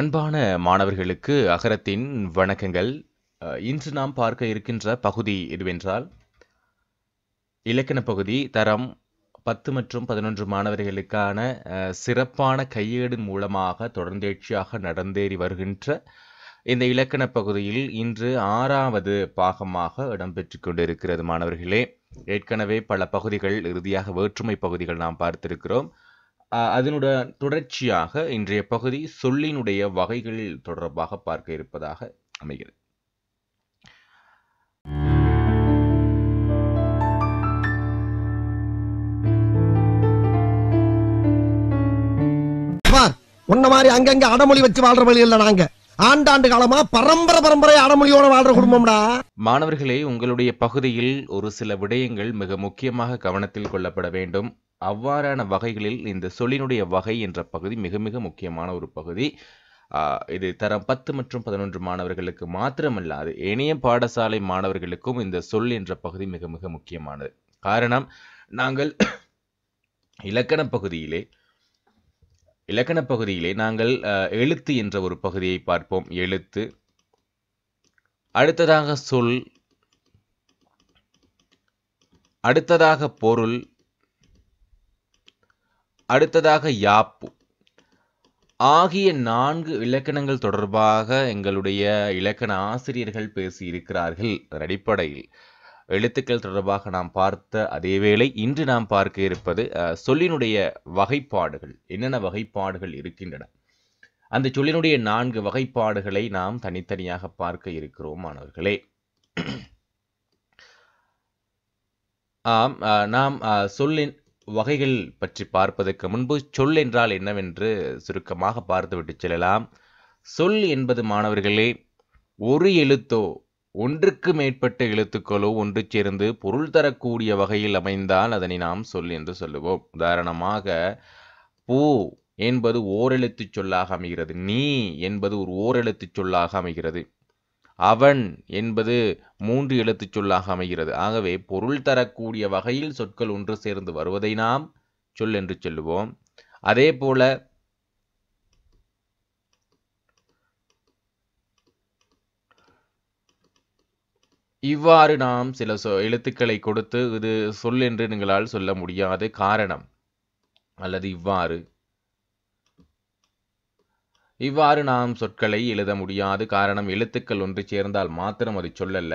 அன்பான மாணவர்களுக்கு அகரத்தின் வணக்கங்கள் இன்று நாம் பார்க்க இருக்கின்ற பகுதி எதுவென்றால் இலக்கண பகுதி தரம் பத்து மற்றும் பதினொன்று மாணவர்களுக்கான சிறப்பான கையேடு மூலமாக தொடர்ந்தேட்சியாக நடந்தேறி வருகின்ற இந்த இலக்கண பகுதியில் இன்று ஆறாவது பாகமாக இடம்பெற்று கொண்டிருக்கிறது மாணவர்களே ஏற்கனவே பல பகுதிகள் இறுதியாக வேற்றுமை பகுதிகள் நாம் பார்த்திருக்கிறோம் அதனுடைய தொடர்ச்சியாக இன்றைய பகுதி சொல்லினுடைய வகைகள் தொடர்பாக பார்க்க இருப்பதாக அமைகிறது உன்ன மாதிரி அங்கங்க அடமொழி வச்சு வாழ்ற வழி இல்ல நாங்க ஆண்டாண்டு காலமா பரம்பரை பரம்பரை அடமொழியோட வாழ்ற குடும்பம்டா மாணவர்களே உங்களுடைய பகுதியில் ஒரு சில விடயங்கள் மிக முக்கியமாக கவனத்தில் கொள்ளப்பட வேண்டும் அவ்வாறான வகைகளில் இந்த சொல்லினுடைய வகை என்ற பகுதி மிக மிக முக்கியமான ஒரு பகுதி இது தரம் பத்து மற்றும் பதினொன்று மாணவர்களுக்கு மாத்திரமல்லாது இணைய பாடசாலை மாணவர்களுக்கும் இந்த சொல் என்ற பகுதி மிக மிக முக்கியமானது காரணம் நாங்கள் இலக்கண பகுதியிலே இலக்கண பகுதியிலே நாங்கள் எழுத்து என்ற ஒரு பகுதியை பார்ப்போம் எழுத்து அடுத்ததாக சொல் அடுத்ததாக பொருள் அடுத்ததாக யாப்பு ஆகிய நான்கு இலக்கணங்கள் தொடர்பாக எங்களுடைய இலக்கண ஆசிரியர்கள் பேசியிருக்கிறார்கள் அடிப்படையில் எழுத்துக்கள் தொடர்பாக நாம் பார்த்த அதேவேளை இன்று நாம் பார்க்க இருப்பது சொல்லினுடைய வகைப்பாடுகள் என்னென்ன வகைப்பாடுகள் இருக்கின்றன அந்த சொல்லினுடைய நான்கு வகைப்பாடுகளை நாம் தனித்தனியாக பார்க்க இருக்கிறோம் மாணவர்களே ஆம் நாம் சொல்லின் வகைகள் பற்றி பார்ப்பதற்கு முன்பு சொல் என்றால் என்னவென்று சுருக்கமாக பார்த்துவிட்டு செல்லலாம் சொல் என்பது மாணவர்களே ஒரு எழுத்தோ ஒன்றுக்கு மேற்பட்ட எழுத்துக்களோ ஒன்று சேர்ந்து பொருள் தரக்கூடிய வகையில் அமைந்தால் அதனை நாம் சொல் என்று சொல்லுவோம் உதாரணமாக பூ என்பது ஓரெழுத்து சொல்லாக அமைகிறது நீ என்பது ஒரு ஓரெழுத்து சொல்லாக அமைகிறது அவன் என்பது மூன்று எழுத்துச் சொல்லாக அமைகிறது ஆகவே பொருள் தரக்கூடிய வகையில் சொற்கள் ஒன்று சேர்ந்து வருவதை நாம் சொல் என்று சொல்லுவோம் அதே போல இவ்வாறு நாம் சில சொ எழுத்துக்களை கொடுத்து இது சொல் என்று எங்களால் சொல்ல முடியாது காரணம் அல்லது இவ்வாறு இவ்வாறு நாம் சொற்களை எழுத முடியாது காரணம் எழுத்துக்கள் ஒன்று சேர்ந்தால் மாத்திரம் அது சொல்லல்ல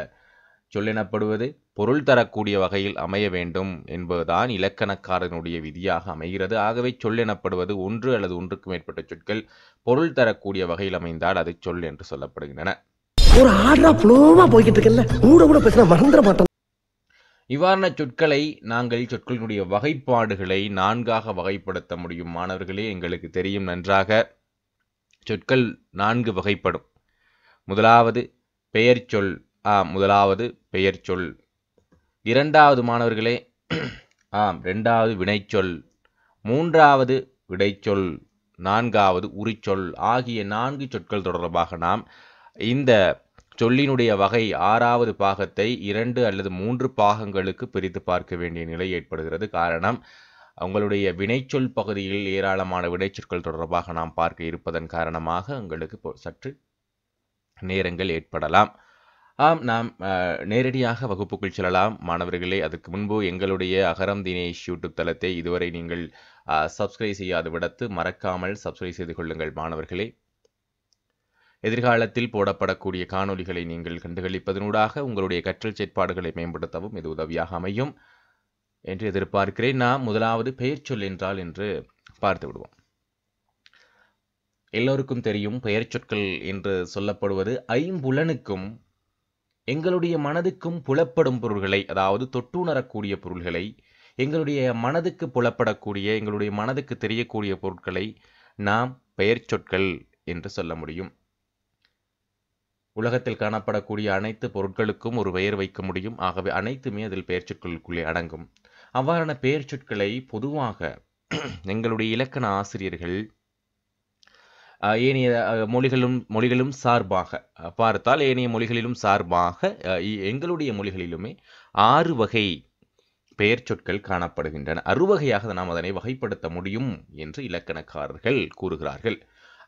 சொல்லெனப்படுவது பொருள் தரக்கூடிய வகையில் அமைய வேண்டும் என்பதுதான் இலக்கணக்காரனுடைய விதியாக அமைகிறது ஆகவே சொல்லெனப்படுவது ஒன்று அல்லது ஒன்றுக்கு மேற்பட்ட சொற்கள் பொருள் தரக்கூடிய வகையில் அமைந்தால் அது சொல் என்று சொல்லப்படுகின்றன ஒரு போய்கிட்டு இருக்கல கூட கூட மறந்துட மாட்டோம் இவ்வாறான சொற்களை நாங்கள் சொற்களினுடைய வகைப்பாடுகளை நான்காக வகைப்படுத்த முடியும் மாணவர்களே எங்களுக்கு தெரியும் நன்றாக சொற்கள் நான்கு வகைப்படும் முதலாவது பெயர் சொல் ஆ முதலாவது பெயர் சொல் இரண்டாவது மாணவர்களே ஆம் ரெண்டாவது வினைச்சொல் மூன்றாவது விடைச்சொல் நான்காவது உரிச்சொல் ஆகிய நான்கு சொற்கள் தொடர்பாக நாம் இந்த சொல்லினுடைய வகை ஆறாவது பாகத்தை இரண்டு அல்லது மூன்று பாகங்களுக்கு பிரித்து பார்க்க வேண்டிய நிலை ஏற்படுகிறது காரணம் அவங்களுடைய வினைச்சொல் பகுதியில் ஏராளமான வினைச்சொற்கள் தொடர்பாக நாம் பார்க்க இருப்பதன் காரணமாக உங்களுக்கு சற்று நேரங்கள் ஏற்படலாம் ஆம் நாம் நேரடியாக வகுப்புக்குள் செல்லலாம் மாணவர்களே அதுக்கு முன்பு எங்களுடைய அகரம் தினேஷ் யூடியூப் தளத்தை இதுவரை நீங்கள் சப்ஸ்கிரைப் செய்யாத விடத்து மறக்காமல் சப்ஸ்கிரைப் செய்து கொள்ளுங்கள் மாணவர்களே எதிர்காலத்தில் போடப்படக்கூடிய காணொலிகளை நீங்கள் கண்டுகளிப்பதனூடாக உங்களுடைய கற்றல் செயற்பாடுகளை மேம்படுத்தவும் இது உதவியாக அமையும் என்று எதிர்பார்க்கிறேன் நான் முதலாவது பெயர் சொல் என்றால் என்று பார்த்து விடுவோம் எல்லோருக்கும் தெரியும் பெயர் சொற்கள் என்று சொல்லப்படுவது ஐம்புலனுக்கும் எங்களுடைய மனதுக்கும் புலப்படும் பொருள்களை அதாவது தொட்டுணரக்கூடிய பொருள்களை எங்களுடைய மனதுக்கு புலப்படக்கூடிய எங்களுடைய மனதுக்கு தெரியக்கூடிய பொருட்களை நாம் பெயர் சொற்கள் என்று சொல்ல முடியும் உலகத்தில் காணப்படக்கூடிய அனைத்து பொருட்களுக்கும் ஒரு பெயர் வைக்க முடியும் ஆகவே அனைத்துமே அதில் பெயர்ச்சொற்களுக்குள்ளே அடங்கும் அவ்வாறான பெயர்ச்சொற்களை பொதுவாக எங்களுடைய இலக்கண ஆசிரியர்கள் ஏனைய மொழிகளும் மொழிகளும் சார்பாக பார்த்தால் ஏனைய மொழிகளிலும் சார்பாக எங்களுடைய மொழிகளிலுமே ஆறு வகை பெயர் சொற்கள் காணப்படுகின்றன அறுவகையாக நாம் அதனை வகைப்படுத்த முடியும் என்று இலக்கணக்காரர்கள் கூறுகிறார்கள்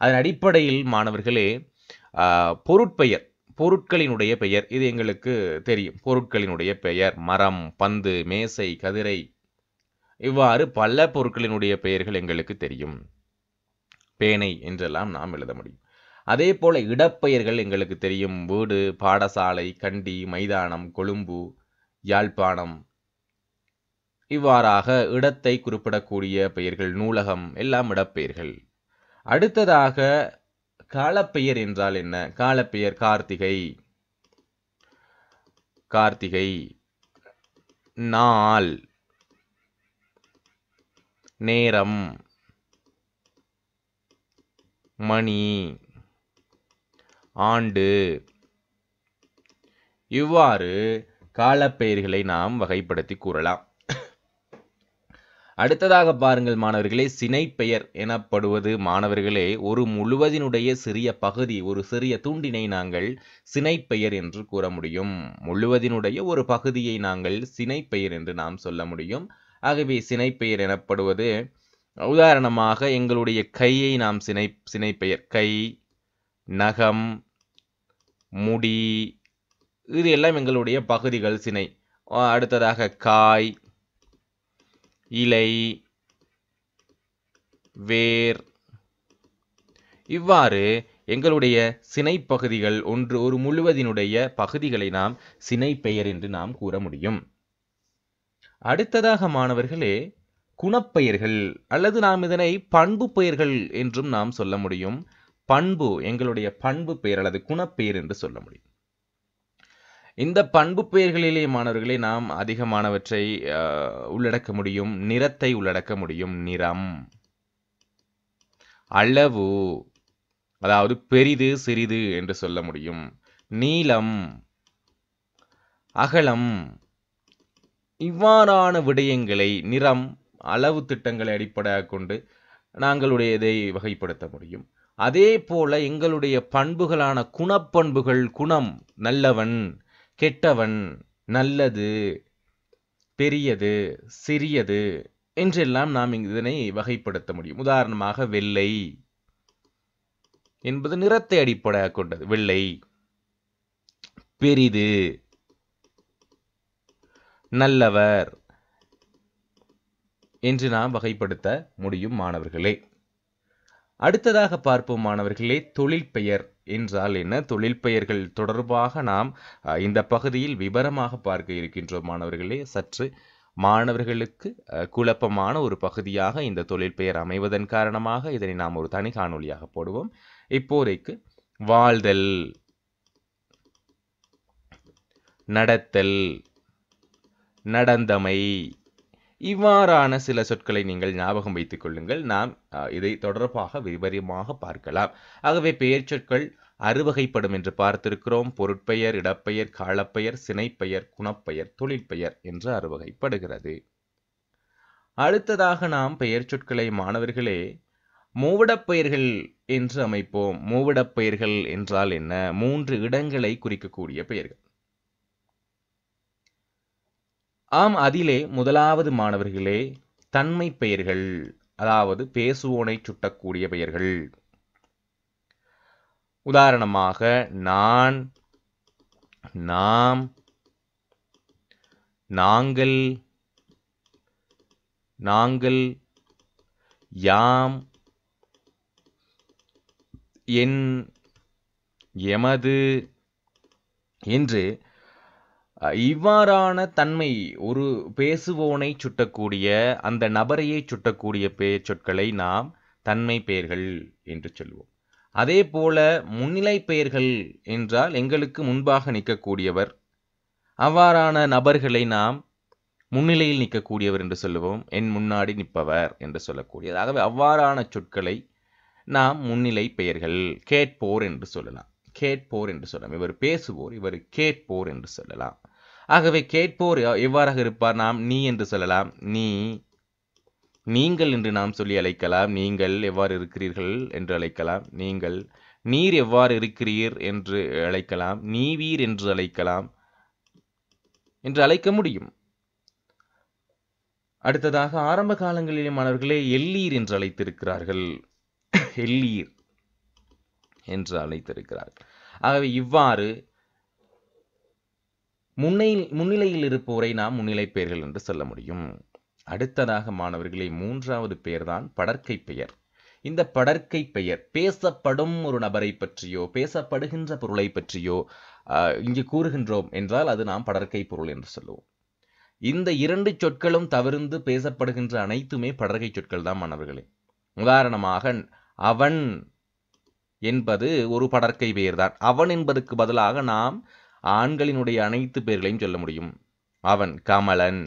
அதன் அடிப்படையில் மாணவர்களே பொருட்பெயர் பொருட்களினுடைய பெயர் இது எங்களுக்கு தெரியும் பொருட்களினுடைய பெயர் மரம் பந்து மேசை கதிரை இவ்வாறு பல பொருட்களினுடைய பெயர்கள் எங்களுக்கு தெரியும் பேனை என்றெல்லாம் நாம் எழுத முடியும் அதே போல இடப்பெயர்கள் எங்களுக்கு தெரியும் வீடு பாடசாலை கண்டி மைதானம் கொழும்பு யாழ்ப்பாணம் இவ்வாறாக இடத்தை குறிப்பிடக்கூடிய பெயர்கள் நூலகம் எல்லாம் இடப்பெயர்கள் அடுத்ததாக காலப்பெயர் என்றால் என்ன காலப்பெயர் கார்த்திகை கார்த்திகை நாள் நேரம் மணி ஆண்டு இவ்வாறு காலப்பெயர்களை நாம் வகைப்படுத்தி கூறலாம் அடுத்ததாக பாருங்கள் மாணவர்களே சினை பெயர் எனப்படுவது மாணவர்களே ஒரு முழுவதினுடைய சிறிய பகுதி ஒரு சிறிய துண்டினை நாங்கள் சினை பெயர் என்று கூற முடியும் முழுவதினுடைய ஒரு பகுதியை நாங்கள் சினை பெயர் என்று நாம் சொல்ல முடியும் ஆகவே சினை பெயர் எனப்படுவது உதாரணமாக எங்களுடைய கையை நாம் சினை சினை பெயர் கை நகம் முடி இது எல்லாம் எங்களுடைய பகுதிகள் சினை அடுத்ததாக காய் இலை வேர் இவ்வாறு எங்களுடைய சினை பகுதிகள் ஒன்று ஒரு முழுவதினுடைய பகுதிகளை நாம் சினை பெயர் என்று நாம் கூற முடியும் அடுத்ததாக மாணவர்களே குணப்பெயர்கள் அல்லது நாம் இதனை பண்பு பெயர்கள் என்றும் நாம் சொல்ல முடியும் பண்பு எங்களுடைய பண்பு பெயர் அல்லது குணப்பெயர் என்று சொல்ல முடியும் இந்த பண்பு பெயர்களிலே மாணவர்களே நாம் அதிகமானவற்றை உள்ளடக்க முடியும் நிறத்தை உள்ளடக்க முடியும் நிறம் அளவு அதாவது பெரிது சிறிது என்று சொல்ல முடியும் நீளம் அகலம் இவ்வாறான விடயங்களை நிறம் அளவு திட்டங்களை அடிப்படையாக கொண்டு நாங்களுடைய இதை வகைப்படுத்த முடியும் அதே போல எங்களுடைய பண்புகளான குணப்பண்புகள் குணம் நல்லவன் கெட்டவன் நல்லது பெரியது சிறியது என்றெல்லாம் நாம் இதனை வகைப்படுத்த முடியும் உதாரணமாக வெள்ளை என்பது நிறத்தை அடிப்படையாக கொண்டது வெள்ளை பெரிது நல்லவர் என்று நாம் வகைப்படுத்த முடியும் மாணவர்களே அடுத்ததாக பார்ப்போம் மாணவர்களே தொழில் பெயர் என்றால் என்ன தொழில் பெயர்கள் தொடர்பாக நாம் இந்த பகுதியில் விபரமாக பார்க்க இருக்கின்றோம் மாணவர்களே சற்று மாணவர்களுக்கு குழப்பமான ஒரு பகுதியாக இந்த பெயர் அமைவதன் காரணமாக இதனை நாம் ஒரு தனி காணொலியாக போடுவோம் இப்போதைக்கு வாழ்தல் நடத்தல் நடந்தமை இவ்வாறான சில சொற்களை நீங்கள் ஞாபகம் வைத்துக் கொள்ளுங்கள் நாம் இதை தொடர்பாக விபரியமாக பார்க்கலாம் ஆகவே பெயர் சொற்கள் அறுவகைப்படும் என்று பார்த்திருக்கிறோம் பொருட்பெயர் இடப்பெயர் காலப்பெயர் சினைப்பெயர் குணப்பெயர் தொழிற்பெயர் என்று அறுவகைப்படுகிறது அடுத்ததாக நாம் பெயர் சொற்களை மாணவர்களே மூவிடப்பெயர்கள் என்று அமைப்போம் மூவிடப்பெயர்கள் என்றால் என்ன மூன்று இடங்களை குறிக்கக்கூடிய பெயர்கள் ஆம் அதிலே முதலாவது மாணவர்களே தன்மை பெயர்கள் அதாவது பேசுவோனை சுட்டக்கூடிய பெயர்கள் உதாரணமாக நான் நாம் நாங்கள் நாங்கள் யாம் என் எமது என்று இவ்வாறான தன்மை ஒரு பேசுவோனை சுட்டக்கூடிய அந்த நபரையே சுட்டக்கூடிய சொற்களை நாம் தன்மை பெயர்கள் என்று சொல்வோம் அதே போல முன்னிலை பெயர்கள் என்றால் எங்களுக்கு முன்பாக நிற்கக்கூடியவர் அவ்வாறான நபர்களை நாம் முன்னிலையில் நிற்கக்கூடியவர் என்று சொல்லுவோம் என் முன்னாடி நிற்பவர் என்று சொல்லக்கூடியது ஆகவே அவ்வாறான சொற்களை நாம் முன்னிலை பெயர்கள் கேட்போர் என்று சொல்லலாம் கேட்போர் என்று சொல்லலாம் இவர் பேசுவோர் இவர் கேட்போர் என்று சொல்லலாம் ஆகவே கேட்போர் எவ்வாறாக இருப்பார் நாம் நீ என்று சொல்லலாம் நீ நீங்கள் என்று நாம் சொல்லி அழைக்கலாம் நீங்கள் எவ்வாறு இருக்கிறீர்கள் என்று அழைக்கலாம் நீங்கள் நீர் எவ்வாறு இருக்கிறீர் என்று அழைக்கலாம் நீவீர் என்று அழைக்கலாம் என்று அழைக்க முடியும் அடுத்ததாக ஆரம்ப காலங்களிலே மாணவர்களே எல்லீர் என்று அழைத்திருக்கிறார்கள் எல்லீர் என்று அழைத்திருக்கிறார்கள் ஆகவே இவ்வாறு முன்னையில் முன்னிலையில் இருப்போரை நாம் முன்னிலை பெயர்கள் என்று சொல்ல முடியும் அடுத்ததாக மாணவர்களே மூன்றாவது பெயர்தான் படற்கை பெயர் இந்த படற்கை பெயர் பேசப்படும் ஒரு நபரை பற்றியோ பேசப்படுகின்ற பொருளை பற்றியோ இங்கு கூறுகின்றோம் என்றால் அது நாம் படற்கை பொருள் என்று சொல்லுவோம் இந்த இரண்டு சொற்களும் தவிர்ந்து பேசப்படுகின்ற அனைத்துமே படற்கை சொற்கள் தான் மாணவர்களே உதாரணமாக அவன் என்பது ஒரு படற்கை பெயர்தான் அவன் என்பதற்கு பதிலாக நாம் ஆண்களினுடைய அனைத்து பெயர்களையும் சொல்ல முடியும் அவன் கமலன்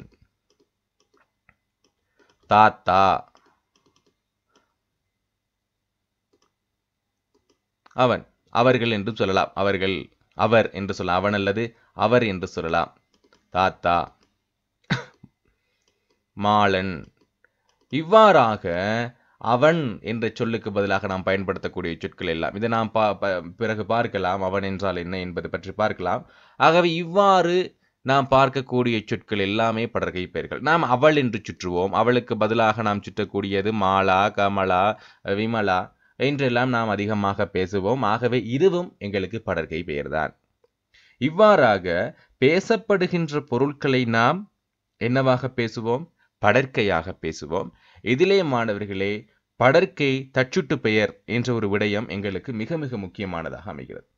தாத்தா அவன் அவர்கள் என்று சொல்லலாம் அவர்கள் அவர் என்று சொல்லலாம் அவன் அல்லது அவர் என்று சொல்லலாம் தாத்தா மாலன் இவ்வாறாக அவன் என்ற சொல்லுக்கு பதிலாக நாம் பயன்படுத்தக்கூடிய சொற்கள் எல்லாம் இதை நாம் பா பிறகு பார்க்கலாம் அவன் என்றால் என்ன என்பது பற்றி பார்க்கலாம் ஆகவே இவ்வாறு நாம் பார்க்கக்கூடிய சொற்கள் எல்லாமே படர்கை பெயர்கள் நாம் அவள் என்று சுற்றுவோம் அவளுக்கு பதிலாக நாம் சுற்றக்கூடியது மாலா கமலா விமலா என்றெல்லாம் நாம் அதிகமாக பேசுவோம் ஆகவே இதுவும் எங்களுக்கு படர்கை பெயர்தான் இவ்வாறாக பேசப்படுகின்ற பொருட்களை நாம் என்னவாக பேசுவோம் படற்கையாக பேசுவோம் இதிலே மாணவர்களே படற்கை தச்சுட்டு பெயர் என்ற ஒரு விடயம் எங்களுக்கு மிக மிக முக்கியமானதாக அமைகிறது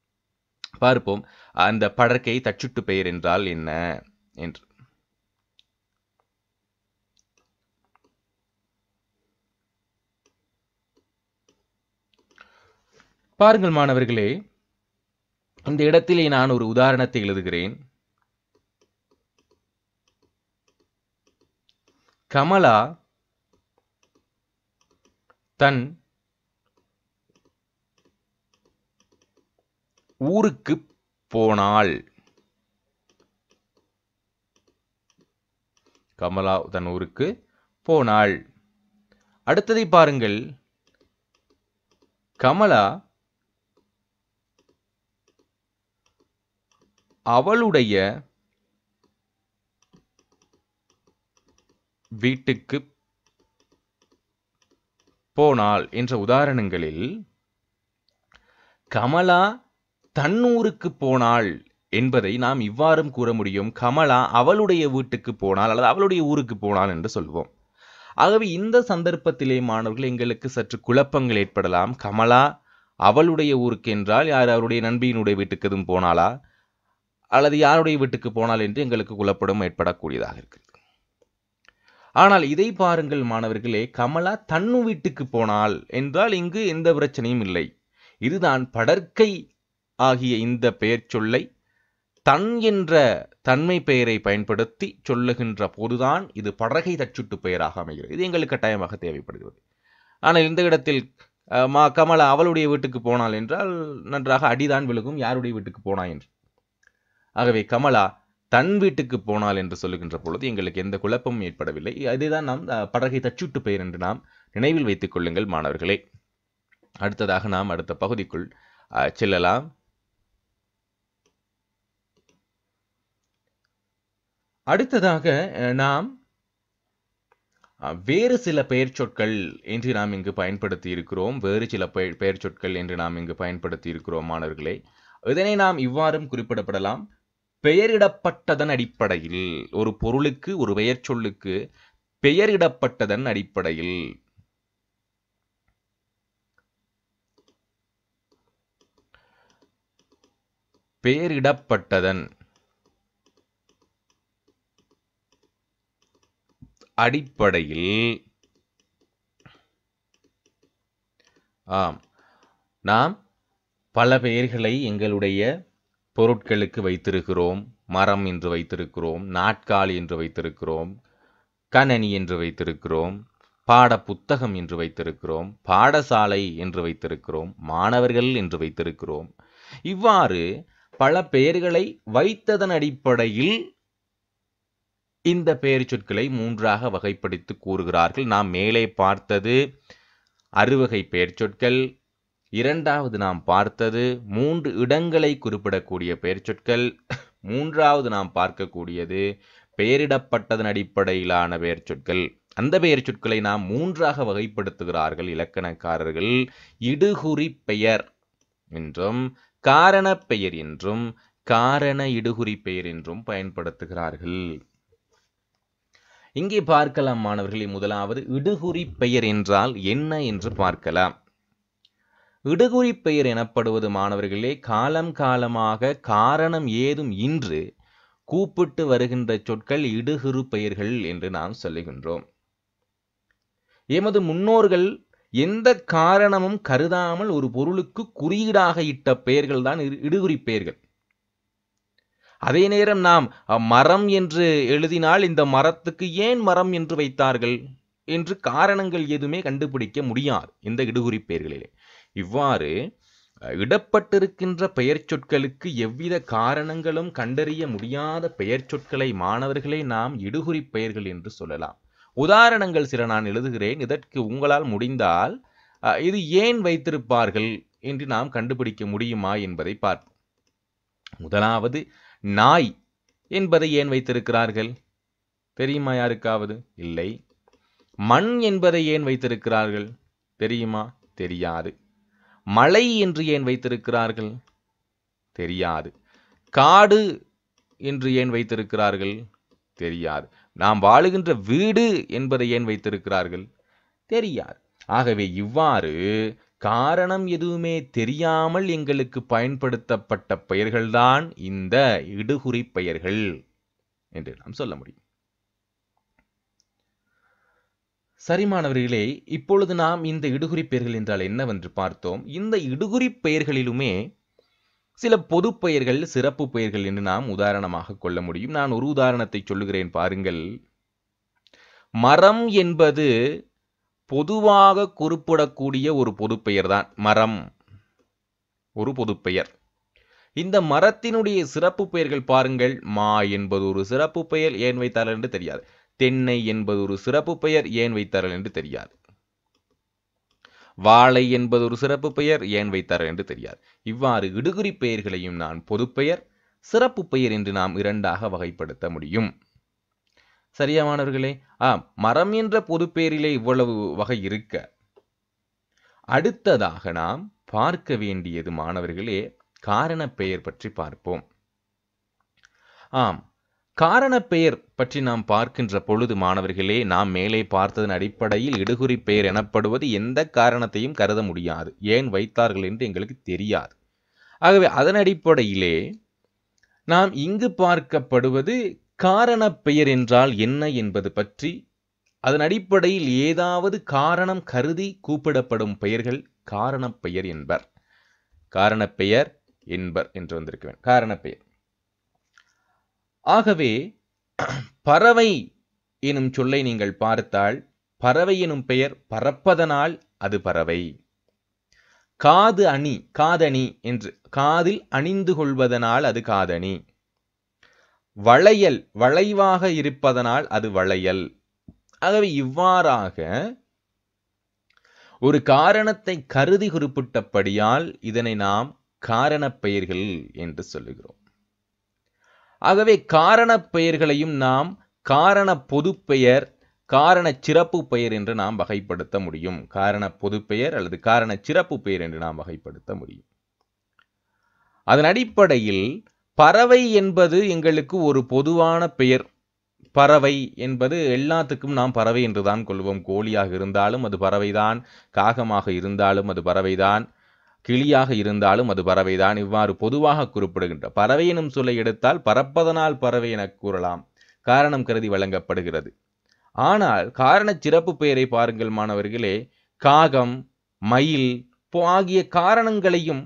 பார்ப்போம் அந்த படற்கை தச்சுட்டு பெயர் என்றால் என்ன என்று பாருங்கள் மாணவர்களே இந்த இடத்திலே நான் ஒரு உதாரணத்தை எழுதுகிறேன் கமலா தன் ஊருக்குப் போனாள் கமலா தன் ஊருக்கு போனாள் அடுத்ததை பாருங்கள் கமலா அவளுடைய வீட்டுக்கு போனாள் என்ற உதாரணங்களில் கமலா தன்னூருக்கு போனாள் என்பதை நாம் இவ்வாறும் கூற முடியும் கமலா அவளுடைய வீட்டுக்கு போனால் அல்லது அவளுடைய ஊருக்கு போனால் என்று சொல்வோம் ஆகவே இந்த சந்தர்ப்பத்திலே மாணவர்கள் எங்களுக்கு சற்று குழப்பங்கள் ஏற்படலாம் கமலா அவளுடைய ஊருக்கு என்றால் யார் அவருடைய நண்பியினுடைய வீட்டுக்கு எதுவும் போனாளா அல்லது யாருடைய வீட்டுக்கு போனால் என்று எங்களுக்கு குழப்படம் ஏற்படக்கூடியதாக இருக்கிறது ஆனால் இதை பாருங்கள் மாணவர்களே கமலா தன்னு வீட்டுக்கு போனால் என்றால் இங்கு எந்த பிரச்சனையும் இல்லை இதுதான் படற்கை ஆகிய இந்த பெயர் சொல்லை தன் என்ற தன்மை பெயரை பயன்படுத்தி சொல்லுகின்ற போதுதான் இது படகை தச்சுட்டு பெயராக அமைகிறது இது எங்களுக்கு கட்டாயமாக தேவைப்படுகிறது ஆனால் இந்த இடத்தில் மா கமலா அவளுடைய வீட்டுக்கு போனாள் என்றால் நன்றாக அடிதான் விழுகும் யாருடைய வீட்டுக்கு போனா என்று ஆகவே கமலா தன் வீட்டுக்கு போனால் என்று சொல்லுகின்ற பொழுது எங்களுக்கு எந்த குழப்பமும் ஏற்படவில்லை அதுதான் நாம் படகை தச்சுட்டு பெயர் என்று நாம் நினைவில் வைத்துக் கொள்ளுங்கள் மாணவர்களே அடுத்ததாக நாம் அடுத்த பகுதிக்குள் செல்லலாம் அடுத்ததாக நாம் வேறு சில பெயர் சொற்கள் என்று நாம் இங்கு பயன்படுத்தி இருக்கிறோம் வேறு சில பெயர் சொற்கள் என்று நாம் இங்கு பயன்படுத்தி இருக்கிறோம் மாணவர்களே இதனை நாம் இவ்வாறும் குறிப்பிடப்படலாம் பெயரிடப்பட்டதன் அடிப்படையில் ஒரு பொருளுக்கு ஒரு பெயர் சொல்லுக்கு பெயரிடப்பட்டதன் அடிப்படையில் பெயரிடப்பட்டதன் அடிப்படையில் ஆம் நாம் பல பெயர்களை எங்களுடைய பொருட்களுக்கு வைத்திருக்கிறோம் மரம் என்று வைத்திருக்கிறோம் நாட்காலி என்று வைத்திருக்கிறோம் கணனி என்று வைத்திருக்கிறோம் பாட புத்தகம் என்று வைத்திருக்கிறோம் பாடசாலை என்று வைத்திருக்கிறோம் மாணவர்கள் என்று வைத்திருக்கிறோம் இவ்வாறு பல பெயர்களை வைத்ததன் அடிப்படையில் இந்த பெயர் சொற்களை மூன்றாக வகைப்படுத்தி கூறுகிறார்கள் நாம் மேலே பார்த்தது அறுவகை பெயர் சொற்கள் இரண்டாவது நாம் பார்த்தது மூன்று இடங்களை குறிப்பிடக்கூடிய பெயர்ச்சொற்கள் மூன்றாவது நாம் பார்க்கக்கூடியது பெயரிடப்பட்டதன் அடிப்படையிலான பெயர்ச்சொற்கள் அந்த பெயர் சொற்களை நாம் மூன்றாக வகைப்படுத்துகிறார்கள் இலக்கணக்காரர்கள் இடுகுறி பெயர் என்றும் காரண பெயர் என்றும் காரண இடுகுறி பெயர் என்றும் பயன்படுத்துகிறார்கள் இங்கே பார்க்கலாம் மாணவர்களே முதலாவது இடுகுறி பெயர் என்றால் என்ன என்று பார்க்கலாம் இடகுறி பெயர் எனப்படுவது மாணவர்களே காலம் காலமாக காரணம் ஏதும் இன்று கூப்பிட்டு வருகின்ற சொற்கள் இடுகுறு பெயர்கள் என்று நாம் சொல்லுகின்றோம் எமது முன்னோர்கள் எந்த காரணமும் கருதாமல் ஒரு பொருளுக்கு குறியீடாக இட்ட பெயர்கள் தான் இடுகுறி பெயர்கள் அதே நேரம் நாம் மரம் என்று எழுதினால் இந்த மரத்துக்கு ஏன் மரம் என்று வைத்தார்கள் என்று காரணங்கள் எதுவுமே கண்டுபிடிக்க முடியாது இந்த இடுகுறி பெயர்களிலே இவ்வாறு இடப்பட்டிருக்கின்ற பெயர் சொற்களுக்கு எவ்வித காரணங்களும் கண்டறிய முடியாத பெயர் சொற்களை மாணவர்களை நாம் இடுகுறி பெயர்கள் என்று சொல்லலாம் உதாரணங்கள் சில நான் எழுதுகிறேன் இதற்கு உங்களால் முடிந்தால் இது ஏன் வைத்திருப்பார்கள் என்று நாம் கண்டுபிடிக்க முடியுமா என்பதை பார்ப்போம் முதலாவது நாய் என்பதை ஏன் வைத்திருக்கிறார்கள் தெரியுமா யாருக்காவது இல்லை மண் என்பதை ஏன் வைத்திருக்கிறார்கள் தெரியுமா தெரியாது மலை என்று ஏன் வைத்திருக்கிறார்கள் தெரியாது காடு என்று ஏன் வைத்திருக்கிறார்கள் தெரியாது நாம் வாழுகின்ற வீடு என்பதை ஏன் வைத்திருக்கிறார்கள் தெரியாது ஆகவே இவ்வாறு காரணம் எதுவுமே தெரியாமல் எங்களுக்கு பயன்படுத்தப்பட்ட பெயர்கள்தான் இந்த இடுகுறி பெயர்கள் என்று நாம் சொல்ல முடியும் சரிமானவர்களே இப்பொழுது நாம் இந்த இடுகுறி பெயர்கள் என்றால் என்னவென்று பார்த்தோம் இந்த இடுகுறி பெயர்களிலுமே சில பொது பெயர்கள் சிறப்பு பெயர்கள் என்று நாம் உதாரணமாக கொள்ள முடியும் நான் ஒரு உதாரணத்தை சொல்லுகிறேன் பாருங்கள் மரம் என்பது பொதுவாக குறிப்பிடக்கூடிய ஒரு பொதுப்பெயர் தான் மரம் ஒரு பொதுப்பெயர் இந்த மரத்தினுடைய சிறப்பு பெயர்கள் பாருங்கள் மா என்பது ஒரு சிறப்பு பெயர் ஏன் வைத்தார் என்று தெரியாது தென்னை என்பது ஒரு சிறப்பு பெயர் ஏன் வைத்தார்கள் என்று தெரியாது வாழை என்பது ஒரு சிறப்பு பெயர் ஏன் வைத்தார்கள் என்று தெரியாது இவ்வாறு இடுகுறி பெயர்களையும் நான் பொதுப்பெயர் சிறப்பு பெயர் என்று நாம் இரண்டாக வகைப்படுத்த முடியும் சரியானவர்களே ஆம் மரம் என்ற பொதுப்பெயரிலே இவ்வளவு வகை இருக்க அடுத்ததாக நாம் பார்க்க வேண்டியது மாணவர்களே காரண பெயர் பற்றி பார்ப்போம் ஆம் பெயர் பற்றி நாம் பார்க்கின்ற பொழுது மாணவர்களே நாம் மேலே பார்த்ததன் அடிப்படையில் இடுகுறி பெயர் எனப்படுவது எந்த காரணத்தையும் கருத முடியாது ஏன் வைத்தார்கள் என்று எங்களுக்கு தெரியாது ஆகவே அதன் அடிப்படையிலே நாம் இங்கு பார்க்கப்படுவது பெயர் என்றால் என்ன என்பது பற்றி அதன் அடிப்படையில் ஏதாவது காரணம் கருதி கூப்பிடப்படும் பெயர்கள் காரணப்பெயர் என்பர் காரணப்பெயர் என்பர் என்று வந்திருக்கிறேன் காரணப்பெயர் ஆகவே பறவை எனும் சொல்லை நீங்கள் பார்த்தால் பறவை எனும் பெயர் பறப்பதனால் அது பறவை காது அணி காதணி என்று காதில் அணிந்து கொள்வதனால் அது காதணி வளையல் வளைவாக இருப்பதனால் அது வளையல் ஆகவே இவ்வாறாக ஒரு காரணத்தை கருதி குறிப்பிட்டபடியால் இதனை நாம் காரணப் பெயர்கள் என்று சொல்லுகிறோம் ஆகவே காரண பெயர்களையும் நாம் காரண பொதுப்பெயர் காரண சிறப்பு பெயர் என்று நாம் வகைப்படுத்த முடியும் காரண பொதுப்பெயர் அல்லது காரண சிறப்பு பெயர் என்று நாம் வகைப்படுத்த முடியும் அதன் அடிப்படையில் பறவை என்பது எங்களுக்கு ஒரு பொதுவான பெயர் பறவை என்பது எல்லாத்துக்கும் நாம் பறவை என்றுதான் கொள்வோம் கோழியாக இருந்தாலும் அது பறவைதான் காகமாக இருந்தாலும் அது பறவைதான் கிளியாக இருந்தாலும் அது பறவைதான் இவ்வாறு பொதுவாக குறிப்பிடுகின்ற பறவை எனும் சொல்லை எடுத்தால் பறப்பதனால் பறவை என கூறலாம் காரணம் கருதி வழங்கப்படுகிறது ஆனால் காரண சிறப்பு பெயரை பாருங்கள் மாணவர்களே காகம் மயில் ஆகிய காரணங்களையும்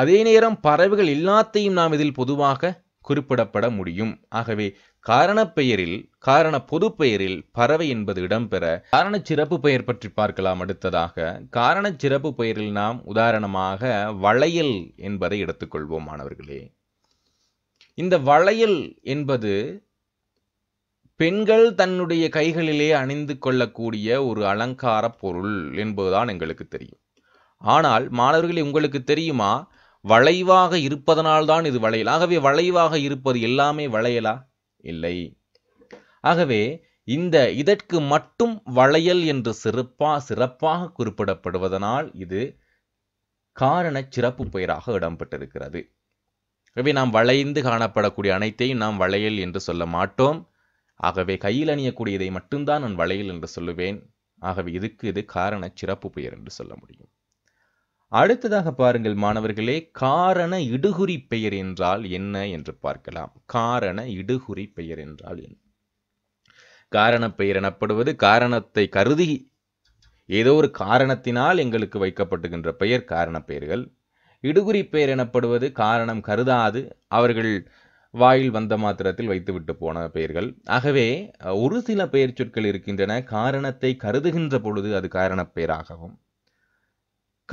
அதே நேரம் பறவைகள் எல்லாத்தையும் நாம் இதில் பொதுவாக குறிப்பிடப்பட முடியும் ஆகவே காரணப் பெயரில் காரண பொது பெயரில் பறவை என்பது இடம்பெற காரண சிறப்பு பெயர் பற்றி பார்க்கலாம் அடுத்ததாக காரண சிறப்பு பெயரில் நாம் உதாரணமாக வளையல் என்பதை எடுத்துக்கொள்வோம் மாணவர்களே இந்த வளையல் என்பது பெண்கள் தன்னுடைய கைகளிலே அணிந்து கொள்ளக்கூடிய ஒரு அலங்கார பொருள் என்பதுதான் எங்களுக்கு தெரியும் ஆனால் மாணவர்களே உங்களுக்கு தெரியுமா வளைவாக இருப்பதனால்தான் இது வளையல் ஆகவே வளைவாக இருப்பது எல்லாமே வளையலா இல்லை ஆகவே இந்த இதற்கு மட்டும் வளையல் என்று சிறப்பா சிறப்பாக குறிப்பிடப்படுவதனால் இது காரண சிறப்பு பெயராக இடம்பெற்றிருக்கிறது எனவே நாம் வளைந்து காணப்படக்கூடிய அனைத்தையும் நாம் வளையல் என்று சொல்ல மாட்டோம் ஆகவே கையில் அணியக்கூடியதை மட்டும்தான் நான் வளையல் என்று சொல்லுவேன் ஆகவே இதுக்கு இது காரண சிறப்பு பெயர் என்று சொல்ல முடியும் அடுத்ததாக பாருங்கள் மாணவர்களே காரண இடுகுறி பெயர் என்றால் என்ன என்று பார்க்கலாம் காரண இடுகுறி பெயர் என்றால் என்ன காரண பெயர் எனப்படுவது காரணத்தை கருதி ஏதோ ஒரு காரணத்தினால் எங்களுக்கு வைக்கப்பட்டுகின்ற பெயர் காரண பெயர்கள் இடுகுறி பெயர் எனப்படுவது காரணம் கருதாது அவர்கள் வாயில் வந்த மாத்திரத்தில் வைத்துவிட்டு போன பெயர்கள் ஆகவே ஒரு சில பெயர் சொற்கள் இருக்கின்றன காரணத்தை கருதுகின்ற பொழுது அது காரணப் பெயராகவும்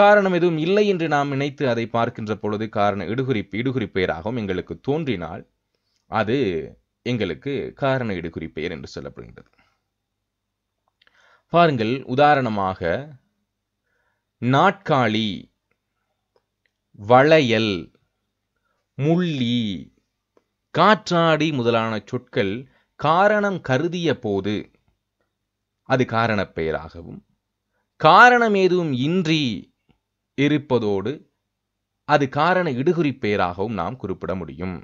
காரணம் எதுவும் இல்லை என்று நாம் நினைத்து அதை பார்க்கின்ற பொழுது காரண இடுகுறிப்பு இடுகுறிப்பெயராகவும் எங்களுக்கு தோன்றினால் அது எங்களுக்கு காரண இடுகுறிப்பெயர் என்று சொல்லப்படுகின்றது பாருங்கள் உதாரணமாக நாட்காலி வளையல் முள்ளி காற்றாடி முதலான சொற்கள் காரணம் கருதிய போது அது பெயராகவும் காரணம் ஏதும் இன்றி இருப்பதோடு அது காரண இடுகுறி பெயராகவும் நாம் குறிப்பிட முடியும்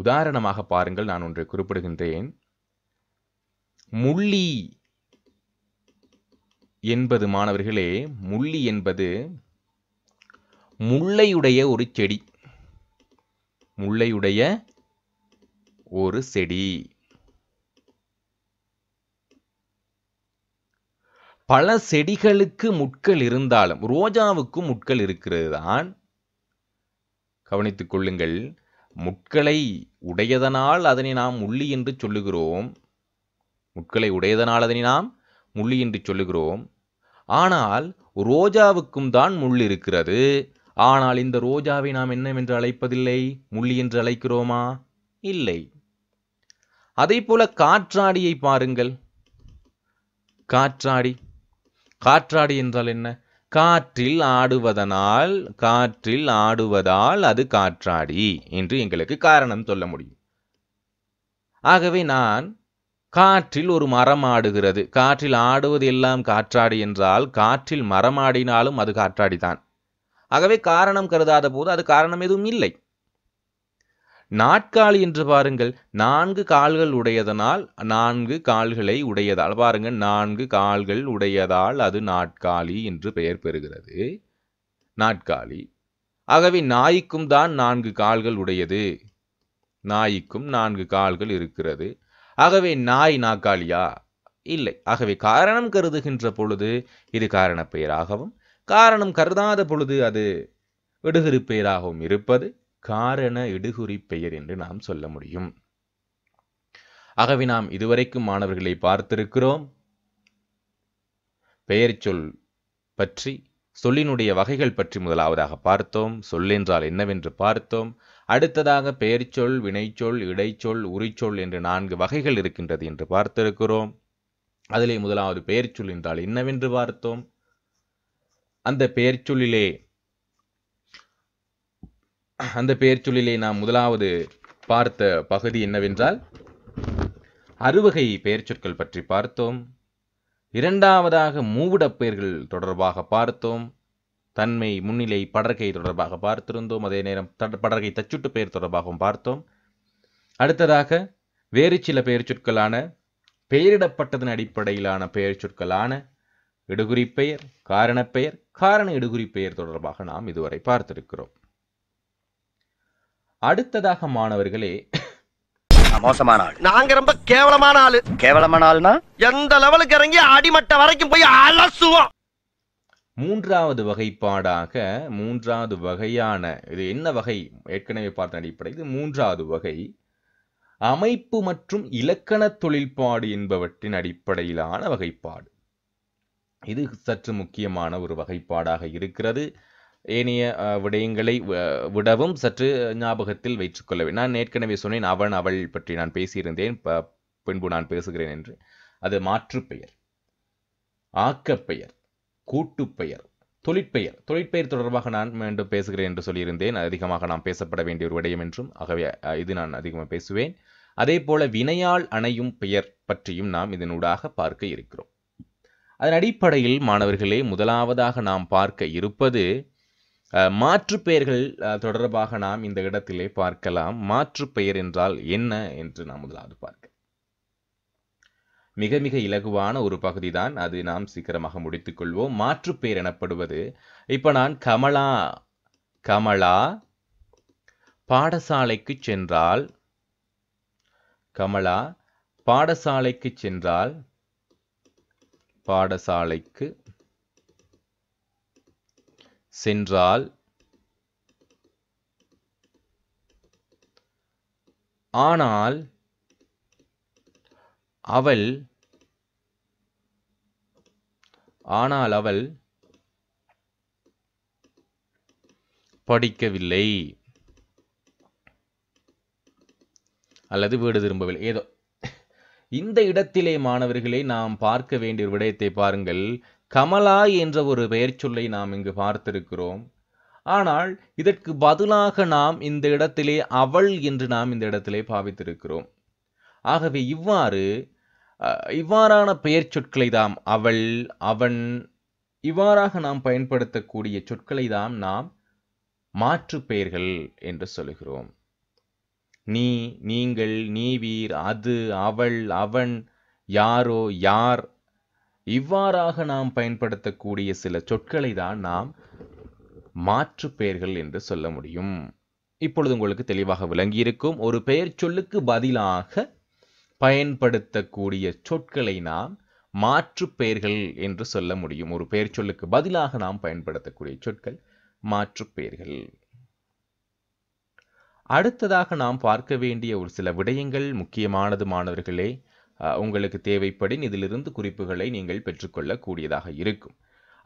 உதாரணமாக பாருங்கள் நான் ஒன்றை குறிப்பிடுகின்றேன் முள்ளி என்பது மாணவர்களே முள்ளி என்பது முள்ளையுடைய ஒரு செடி முள்ளையுடைய ஒரு செடி பல செடிகளுக்கு முட்கள் இருந்தாலும் ரோஜாவுக்கும் முட்கள் இருக்கிறது தான் கவனித்துக் கொள்ளுங்கள் முட்களை உடையதனால் அதனை நாம் முள்ளி என்று சொல்லுகிறோம் முட்களை உடையதனால் அதனை நாம் முள்ளி என்று சொல்லுகிறோம் ஆனால் ரோஜாவுக்கும் தான் முள் இருக்கிறது ஆனால் இந்த ரோஜாவை நாம் என்னவென்று அழைப்பதில்லை முள்ளி என்று அழைக்கிறோமா இல்லை அதே போல காற்றாடியை பாருங்கள் காற்றாடி காற்றாடி என்றால் என்ன காற்றில் ஆடுவதனால் காற்றில் ஆடுவதால் அது காற்றாடி என்று எங்களுக்கு காரணம் சொல்ல முடியும் ஆகவே நான் காற்றில் ஒரு மரம் ஆடுகிறது காற்றில் ஆடுவது எல்லாம் காற்றாடி என்றால் காற்றில் மரம் ஆடினாலும் அது காற்றாடிதான் ஆகவே காரணம் கருதாத போது அது காரணம் எதுவும் இல்லை நாட்காலி என்று பாருங்கள் நான்கு கால்கள் உடையதனால் நான்கு கால்களை உடையதால் பாருங்கள் நான்கு கால்கள் உடையதால் அது நாட்காலி என்று பெயர் பெறுகிறது நாட்காலி ஆகவே நாய்க்கும் தான் நான்கு கால்கள் உடையது நாய்க்கும் நான்கு கால்கள் இருக்கிறது ஆகவே நாய் நாக்காளியா இல்லை ஆகவே காரணம் கருதுகின்ற பொழுது இது காரணப் பெயராகவும் காரணம் கருதாத பொழுது அது விடுகிறு பெயராகவும் இருப்பது காரண இடுகுறி பெயர் என்று நாம் சொல்ல முடியும் ஆகவே நாம் இதுவரைக்கும் மாணவர்களை பார்த்திருக்கிறோம் பெயர்ச்சொல் பற்றி சொல்லினுடைய வகைகள் பற்றி முதலாவதாக பார்த்தோம் சொல்லென்றால் என்னவென்று பார்த்தோம் அடுத்ததாக பெயர்ச்சொல் வினைச்சொல் இடைச்சொல் உரிச்சொல் என்று நான்கு வகைகள் இருக்கின்றது என்று பார்த்திருக்கிறோம் அதிலே முதலாவது பெயர்ச்சொல் என்றால் என்னவென்று பார்த்தோம் அந்த பெயர்ச்சொல்லிலே அந்த பெயர்ச்சொல்லிலே நாம் முதலாவது பார்த்த பகுதி என்னவென்றால் அறுவகை பெயர்ச்சொற்கள் பற்றி பார்த்தோம் இரண்டாவதாக மூவிடப் பெயர்கள் தொடர்பாக பார்த்தோம் தன்மை முன்னிலை படர்கை தொடர்பாக பார்த்திருந்தோம் அதே நேரம் படர்கை தச்சுட்டு பெயர் தொடர்பாகவும் பார்த்தோம் அடுத்ததாக வேறு சில பெயர் சொற்களான பெயரிடப்பட்டதன் அடிப்படையிலான பெயர் சொற்களான இடுகுறிப்பெயர் காரணப்பெயர் காரண இடுகுறிப்பெயர் தொடர்பாக நாம் இதுவரை பார்த்திருக்கிறோம் அடுத்ததாக மாணவர்களே மோசமான ஆள் நாங்க ரொம்ப கேவலமான ஆளு கேவலமான ஆள்னா எந்த லெவலுக்கு இறங்கி அடிமட்ட வரைக்கும் போய் அலசுவோம் மூன்றாவது வகைப்பாடாக மூன்றாவது வகையான இது என்ன வகை ஏற்கனவே பார்த்த அடிப்படை இது மூன்றாவது வகை அமைப்பு மற்றும் இலக்கண தொழில்பாடு என்பவற்றின் அடிப்படையிலான வகைப்பாடு இது சற்று முக்கியமான ஒரு வகைப்பாடாக இருக்கிறது ஏனைய விடயங்களை விடவும் சற்று ஞாபகத்தில் வைத்துக்கொள்ளவே நான் ஏற்கனவே சொன்னேன் அவன் அவள் பற்றி நான் பேசியிருந்தேன் பின்பு நான் பேசுகிறேன் என்று அது மாற்றுப்பெயர் ஆக்கப்பெயர் கூட்டுப்பெயர் தொழிற்பெயர் தொழிற்பெயர் தொடர்பாக நான் மீண்டும் பேசுகிறேன் என்று சொல்லியிருந்தேன் அதிகமாக நாம் பேசப்பட வேண்டிய ஒரு விடயம் என்றும் ஆகவே இது நான் அதிகமாக பேசுவேன் அதே போல வினையால் அணையும் பெயர் பற்றியும் நாம் இதனூடாக பார்க்க இருக்கிறோம் அதன் அடிப்படையில் மாணவர்களே முதலாவதாக நாம் பார்க்க இருப்பது மாற்று பெயர்கள் தொடர்பாக நாம் இந்த இடத்திலே பார்க்கலாம் மாற்று பெயர் என்றால் என்ன என்று நாம் முதலாவது பார்க்க மிக மிக இலகுவான ஒரு பகுதி தான் அது நாம் சீக்கிரமாக முடித்துக்கொள்வோம் மாற்று பெயர் எனப்படுவது இப்போ நான் கமலா கமலா பாடசாலைக்கு சென்றால் கமலா பாடசாலைக்கு சென்றால் பாடசாலைக்கு சென்றால் ஆனால் அவள் ஆனால் அவள் படிக்கவில்லை அல்லது வீடு திரும்பவில்லை ஏதோ இந்த இடத்திலே மாணவர்களை நாம் பார்க்க வேண்டிய விடயத்தை பாருங்கள் கமலா என்ற ஒரு பெயர் சொல்லை நாம் இங்கு பார்த்திருக்கிறோம் ஆனால் இதற்கு பதிலாக நாம் இந்த இடத்திலே அவள் என்று நாம் இந்த இடத்திலே பாவித்திருக்கிறோம் ஆகவே இவ்வாறு இவ்வாறான பெயர் சொற்களை தாம் அவள் அவன் இவ்வாறாக நாம் பயன்படுத்தக்கூடிய சொற்களை தாம் நாம் மாற்று பெயர்கள் என்று சொல்கிறோம் நீ நீங்கள் நீ வீர் அது அவள் அவன் யாரோ யார் இவ்வாறாக நாம் பயன்படுத்தக்கூடிய சில சொற்களை தான் நாம் மாற்று பெயர்கள் என்று சொல்ல முடியும் இப்பொழுது உங்களுக்கு தெளிவாக விளங்கியிருக்கும் ஒரு பெயர் சொல்லுக்கு பதிலாக பயன்படுத்தக்கூடிய சொற்களை நாம் மாற்று பெயர்கள் என்று சொல்ல முடியும் ஒரு பெயர் சொல்லுக்கு பதிலாக நாம் பயன்படுத்தக்கூடிய சொற்கள் மாற்று பெயர்கள் அடுத்ததாக நாம் பார்க்க வேண்டிய ஒரு சில விடயங்கள் முக்கியமானது மாணவர்களே உங்களுக்கு தேவைப்படி இதிலிருந்து குறிப்புகளை நீங்கள் பெற்றுக்கொள்ளக்கூடியதாக இருக்கும்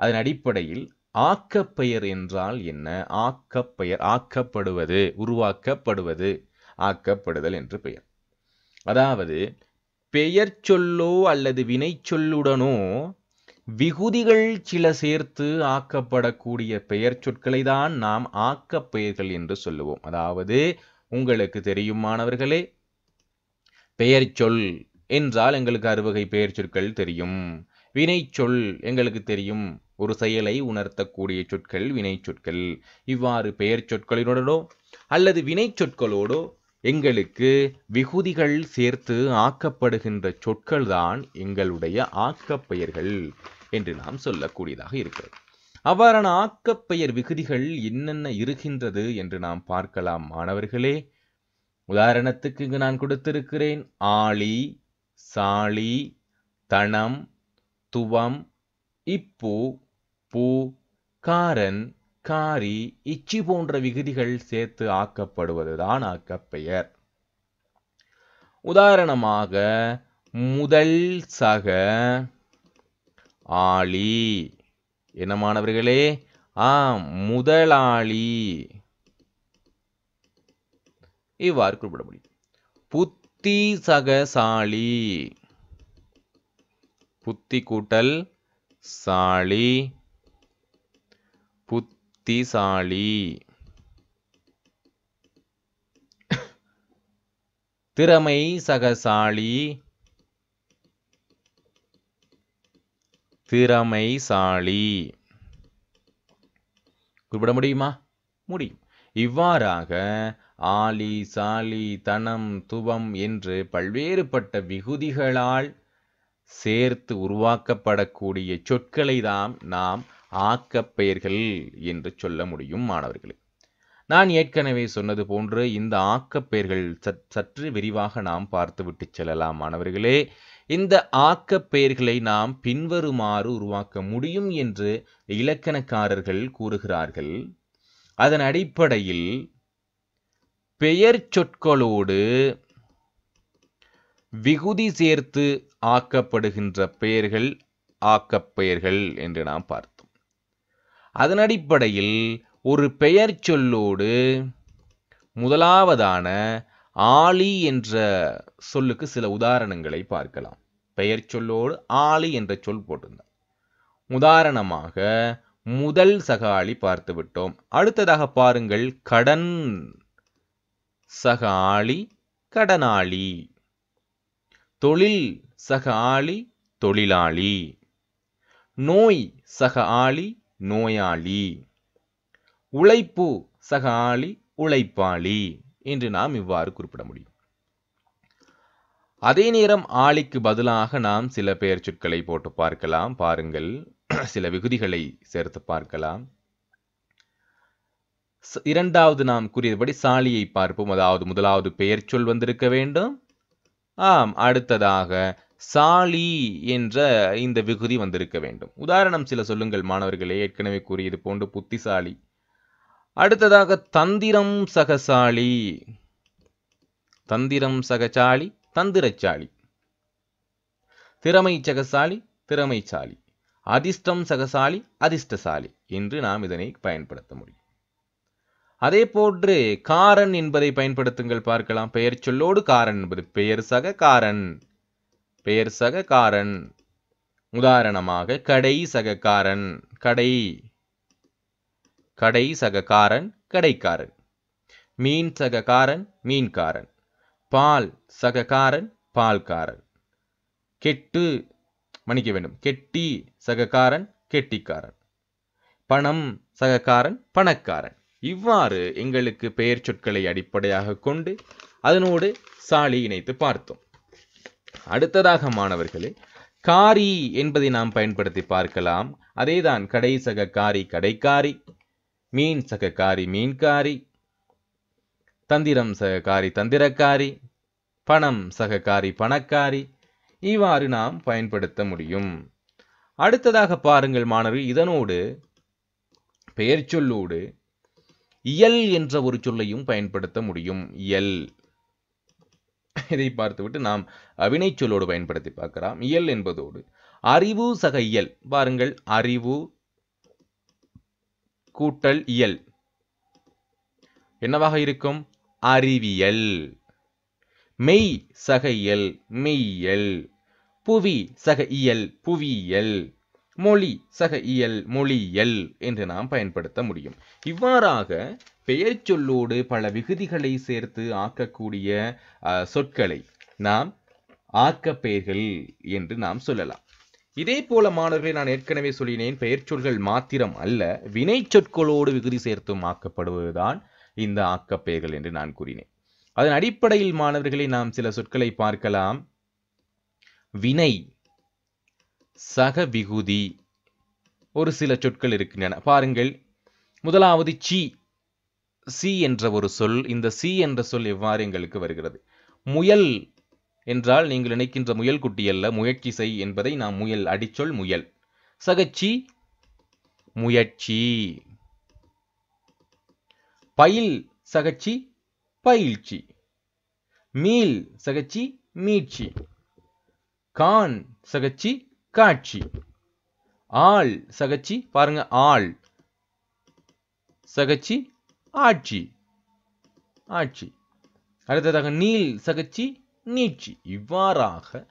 அதன் அடிப்படையில் ஆக்கப்பெயர் என்றால் என்ன ஆக்கப்பெயர் ஆக்கப்படுவது உருவாக்கப்படுவது ஆக்கப்படுதல் என்று பெயர் அதாவது பெயர் சொல்லோ அல்லது வினை சொல்லுடனோ விகுதிகள் சில சேர்த்து ஆக்கப்படக்கூடிய பெயர் சொற்களை தான் நாம் ஆக்கப்பெயர்கள் என்று சொல்லுவோம் அதாவது உங்களுக்கு தெரியும் மாணவர்களே பெயர் சொல் என்றால் எங்களுக்கு அறுவகை பெயர் சொற்கள் தெரியும் வினை சொல் எங்களுக்கு தெரியும் ஒரு செயலை உணர்த்தக்கூடிய சொற்கள் வினை சொற்கள் இவ்வாறு பெயர் சொற்களினுடனோ அல்லது வினை சொற்களோடோ எங்களுக்கு விகுதிகள் சேர்த்து ஆக்கப்படுகின்ற சொற்கள் தான் எங்களுடைய ஆக்கப்பெயர்கள் என்று நாம் சொல்லக்கூடியதாக இருக்கிறது அவ்வாறான ஆக்கப்பெயர் விகுதிகள் என்னென்ன இருக்கின்றது என்று நாம் பார்க்கலாம் மாணவர்களே உதாரணத்துக்கு இங்கு நான் கொடுத்திருக்கிறேன் ஆளி சாளி தனம் துவம் இப்பு பூ காரன் காரி இச்சி போன்ற விகுதிகள் சேர்த்து ஆக்கப்படுவதுதான் ஆக்கப்பெயர் உதாரணமாக முதல் சக ஆளி என்ன மாணவர்களே ஆ முதலாளி இவ்வாறு குறிப்பிட முடியும் புத்தி சகசாலி புத்தி கூட்டல் சாலி புத்திசாலி திறமை சகசாலி திறமைசாலி குறிப்பிட முடியுமா முடியும் இவ்வாறாக ஆலி சாலி தனம் துவம் என்று பல்வேறுபட்ட விகுதிகளால் சேர்த்து உருவாக்கப்படக்கூடிய சொற்களை தான் நாம் ஆக்கப்பெயர்கள் என்று சொல்ல முடியும் மாணவர்களே நான் ஏற்கனவே சொன்னது போன்று இந்த ஆக்கப்பெயர்கள் சற்று விரிவாக நாம் பார்த்துவிட்டு செல்லலாம் மாணவர்களே இந்த ஆக்கப்பெயர்களை நாம் பின்வருமாறு உருவாக்க முடியும் என்று இலக்கணக்காரர்கள் கூறுகிறார்கள் அதன் அடிப்படையில் பெயர் சொற்களோடு விகுதி சேர்த்து ஆக்கப்படுகின்ற பெயர்கள் ஆக்கப்பெயர்கள் என்று நாம் பார்த்தோம் அதன் அடிப்படையில் ஒரு பெயர் சொல்லோடு முதலாவதான ஆளி என்ற சொல்லுக்கு சில உதாரணங்களை பார்க்கலாம் பெயர் சொல்லோடு ஆளி என்ற சொல் போட்டிருந்தார் உதாரணமாக முதல் சகாலி பார்த்து விட்டோம் அடுத்ததாக பாருங்கள் கடன் சகாலி கடனாளி தொழில் சகாலி தொழிலாளி நோய் சகாலி நோயாளி உழைப்பு சகாலி உழைப்பாளி என்று நாம் இவ்வாறு குறிப்பிட முடியும் அதே நேரம் ஆளிக்கு பதிலாக நாம் சில பெயர் சொற்களை போட்டு பார்க்கலாம் பாருங்கள் சில விகுதிகளை சேர்த்து பார்க்கலாம் இரண்டாவது நாம் கூறியபடி சாலியை பார்ப்போம் அதாவது முதலாவது பெயர் சொல் வந்திருக்க வேண்டும் ஆம் அடுத்ததாக சாலி என்ற இந்த விகுதி வந்திருக்க வேண்டும் உதாரணம் சில சொல்லுங்கள் மாணவர்களே ஏற்கனவே கூறியது போன்று புத்திசாலி அடுத்ததாக தந்திரம் சகசாலி தந்திரம் சகசாலி தந்திரச்சாலி திறமை சகசாலி திறமைசாலி அதிர்ஷ்டம் சகசாலி அதிர்ஷ்டசாலி என்று நாம் இதனை பயன்படுத்த முடியும் அதே போன்று காரன் என்பதை பயன்படுத்துங்கள் பார்க்கலாம் பெயர் சொல்லோடு காரன் என்பது பெயர் சக காரன் பெயர் சக காரன் உதாரணமாக கடை காரன் கடை கடை காரன் கடைக்காரன் மீன் சக காரன் மீன்காரன் பால் சகக்காரன் பால்காரன் கெட்டு மன்னிக்க வேண்டும் கெட்டி சகக்காரன் கெட்டிக்காரன் பணம் சகக்காரன் பணக்காரன் இவ்வாறு எங்களுக்கு பெயர் சொற்களை அடிப்படையாக கொண்டு அதனோடு சாலி இணைத்து பார்த்தோம் அடுத்ததாக மாணவர்களே காரி என்பதை நாம் பயன்படுத்தி பார்க்கலாம் அதேதான் கடை சக காரி கடைக்காரி மீன் சக காரி மீன்காரி தந்திரம் சக காரி தந்திரக்காரி பணம் சக காரி பணக்காரி இவ்வாறு நாம் பயன்படுத்த முடியும் அடுத்ததாக பாருங்கள் மாணவி இதனோடு பெயர் சொல்லோடு இயல் என்ற ஒரு சொல்லையும் பயன்படுத்த முடியும் இயல் இதை பார்த்துவிட்டு நாம் வினை சொல்லோடு பயன்படுத்தி பார்க்கலாம் இயல் என்பதோடு அறிவு சக இயல் பாருங்கள் அறிவு கூட்டல் இயல் என்னவாக இருக்கும் அறிவியல் மெய் சக இயல் மெய்யல் புவி சக இயல் புவியியல் மொழி சக இயல் மொழியியல் என்று நாம் பயன்படுத்த முடியும் இவ்வாறாக பெயர்ச்சொல்லோடு பல விகுதிகளை சேர்த்து ஆக்கக்கூடிய சொற்களை நாம் ஆக்க பெயர்கள் என்று நாம் சொல்லலாம் இதே போல மாணவர்களை நான் ஏற்கனவே சொல்லினேன் பெயர்ச்சொல்கள் மாத்திரம் அல்ல வினை சொற்களோடு விகுதி சேர்த்தும் ஆக்கப்படுவதுதான் இந்த ஆக்கப்பெயர்கள் என்று நான் கூறினேன் அதன் அடிப்படையில் மாணவர்களை நாம் சில சொற்களை பார்க்கலாம் வினை சக விகுதி ஒரு சில சொற்கள் இருக்கின்றன பாருங்கள் முதலாவது சி சி என்ற ஒரு சொல் இந்த சி என்ற சொல் எவ்வாறு எங்களுக்கு வருகிறது முயல் என்றால் நீங்கள் நினைக்கின்ற முயல் குட்டி அல்ல முயற்சி செய் என்பதை நாம் முயல் அடிச்சொல் முயல் சகச்சி முயற்சி பயில் சகச்சி பயிற்சி மீல் சகச்சி மீட்சி கான் சகச்சி காட்சி ஆள் சகச்சி பாருங்க ஆள் சகச்சி ஆட்சி ஆட்சி அடுத்ததாக நீல் சகச்சி நீட்சி இவ்வாறாக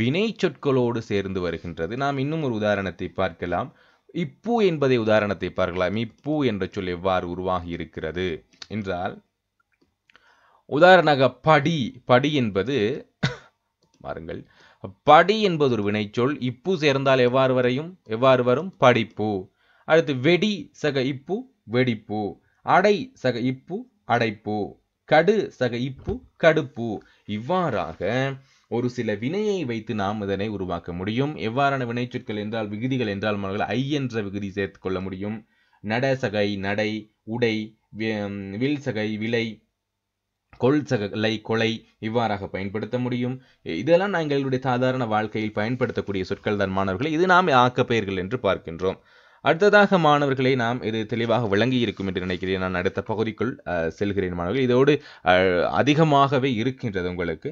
வினை சொற்களோடு சேர்ந்து வருகின்றது நாம் இன்னும் ஒரு உதாரணத்தை பார்க்கலாம் இப்பு என்பதை உதாரணத்தை பார்க்கலாம் இப்பு என்ற சொல் எவ்வாறு உருவாகி இருக்கிறது என்றால் உதாரணமாக படி படி என்பது பாருங்கள் படி என்பது ஒரு வினைச்சொல் இப்பு சேர்ந்தால் எவ்வாறு வரையும் எவ்வாறு வரும் படிப்பு அடுத்து வெடி சக இப்பு வெடிப்பு அடை சக இப்பு அடைப்பு கடு சக இப்பு கடுப்பு இவ்வாறாக ஒரு சில வினையை வைத்து நாம் இதனை உருவாக்க முடியும் எவ்வாறான வினைச்சொற்கள் என்றால் விகுதிகள் என்றால் மாணவர்கள் ஐ என்ற விகுதி சேர்த்துக்கொள்ள கொள்ள முடியும் நட சகை நடை உடை வில் சகை விலை கொள்சகலை கொலை இவ்வாறாக பயன்படுத்த முடியும் இதெல்லாம் நான் எங்களுடைய சாதாரண வாழ்க்கையில் பயன்படுத்தக்கூடிய சொற்கள் தான் மாணவர்களை இது நாம் ஆக்கப்பெயர்கள் என்று பார்க்கின்றோம் அடுத்ததாக மாணவர்களை நாம் இது தெளிவாக விளங்கி இருக்கும் என்று நினைக்கிறேன் நான் அடுத்த பகுதிக்குள் செல்கிறேன் மாணவர்கள் இதோடு அதிகமாகவே இருக்கின்றது உங்களுக்கு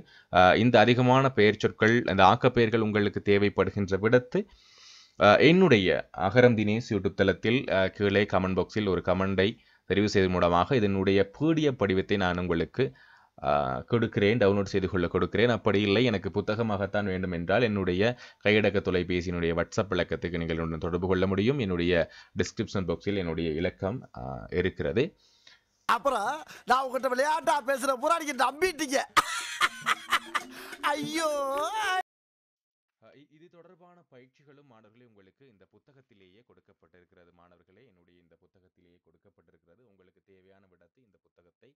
இந்த அதிகமான பெயர் சொற்கள் இந்த ஆக்கப்பெயர்கள் உங்களுக்கு தேவைப்படுகின்ற விடத்து என்னுடைய அகரம் தினேஷ் யூடியூப் தளத்தில் கீழே கமெண்ட் பாக்ஸில் ஒரு கமெண்டை தெரிவு செய்தது மூலமாக இதனுடைய பிடிஎஃப் படிவத்தை நான் உங்களுக்கு கொடுக்கிறேன் டவுன்லோட் செய்து கொள்ள கொடுக்கிறேன் அப்படி இல்லை எனக்கு புத்தகமாகத்தான் வேண்டும் என்றால் என்னுடைய கையடக்க தொலைபேசியினுடைய வாட்ஸ்அப் இலக்கத்துக்கு நீங்கள் ஒன்று தொடர்பு கொள்ள முடியும் என்னுடைய டிஸ்கிரிப்ஷன் பாக்ஸில் என்னுடைய இலக்கம் இருக்கிறது அப்புறம் நான் உங்ககிட்ட விளையாட்டா பேசுற புறா நீங்க நம்பிட்டீங்க ஐயோ இது தொடர்பான பயிற்சிகளும் மாணவர்களே உங்களுக்கு இந்த புத்தகத்திலேயே கொடுக்கப்பட்டிருக்கிறது மாணவர்களே என்னுடைய இந்த புத்தகத்திலேயே கொடுக்கப்பட்டிருக்கிறது உங்களுக்கு தேவையான விடத்து இந்த புத்தகத்தை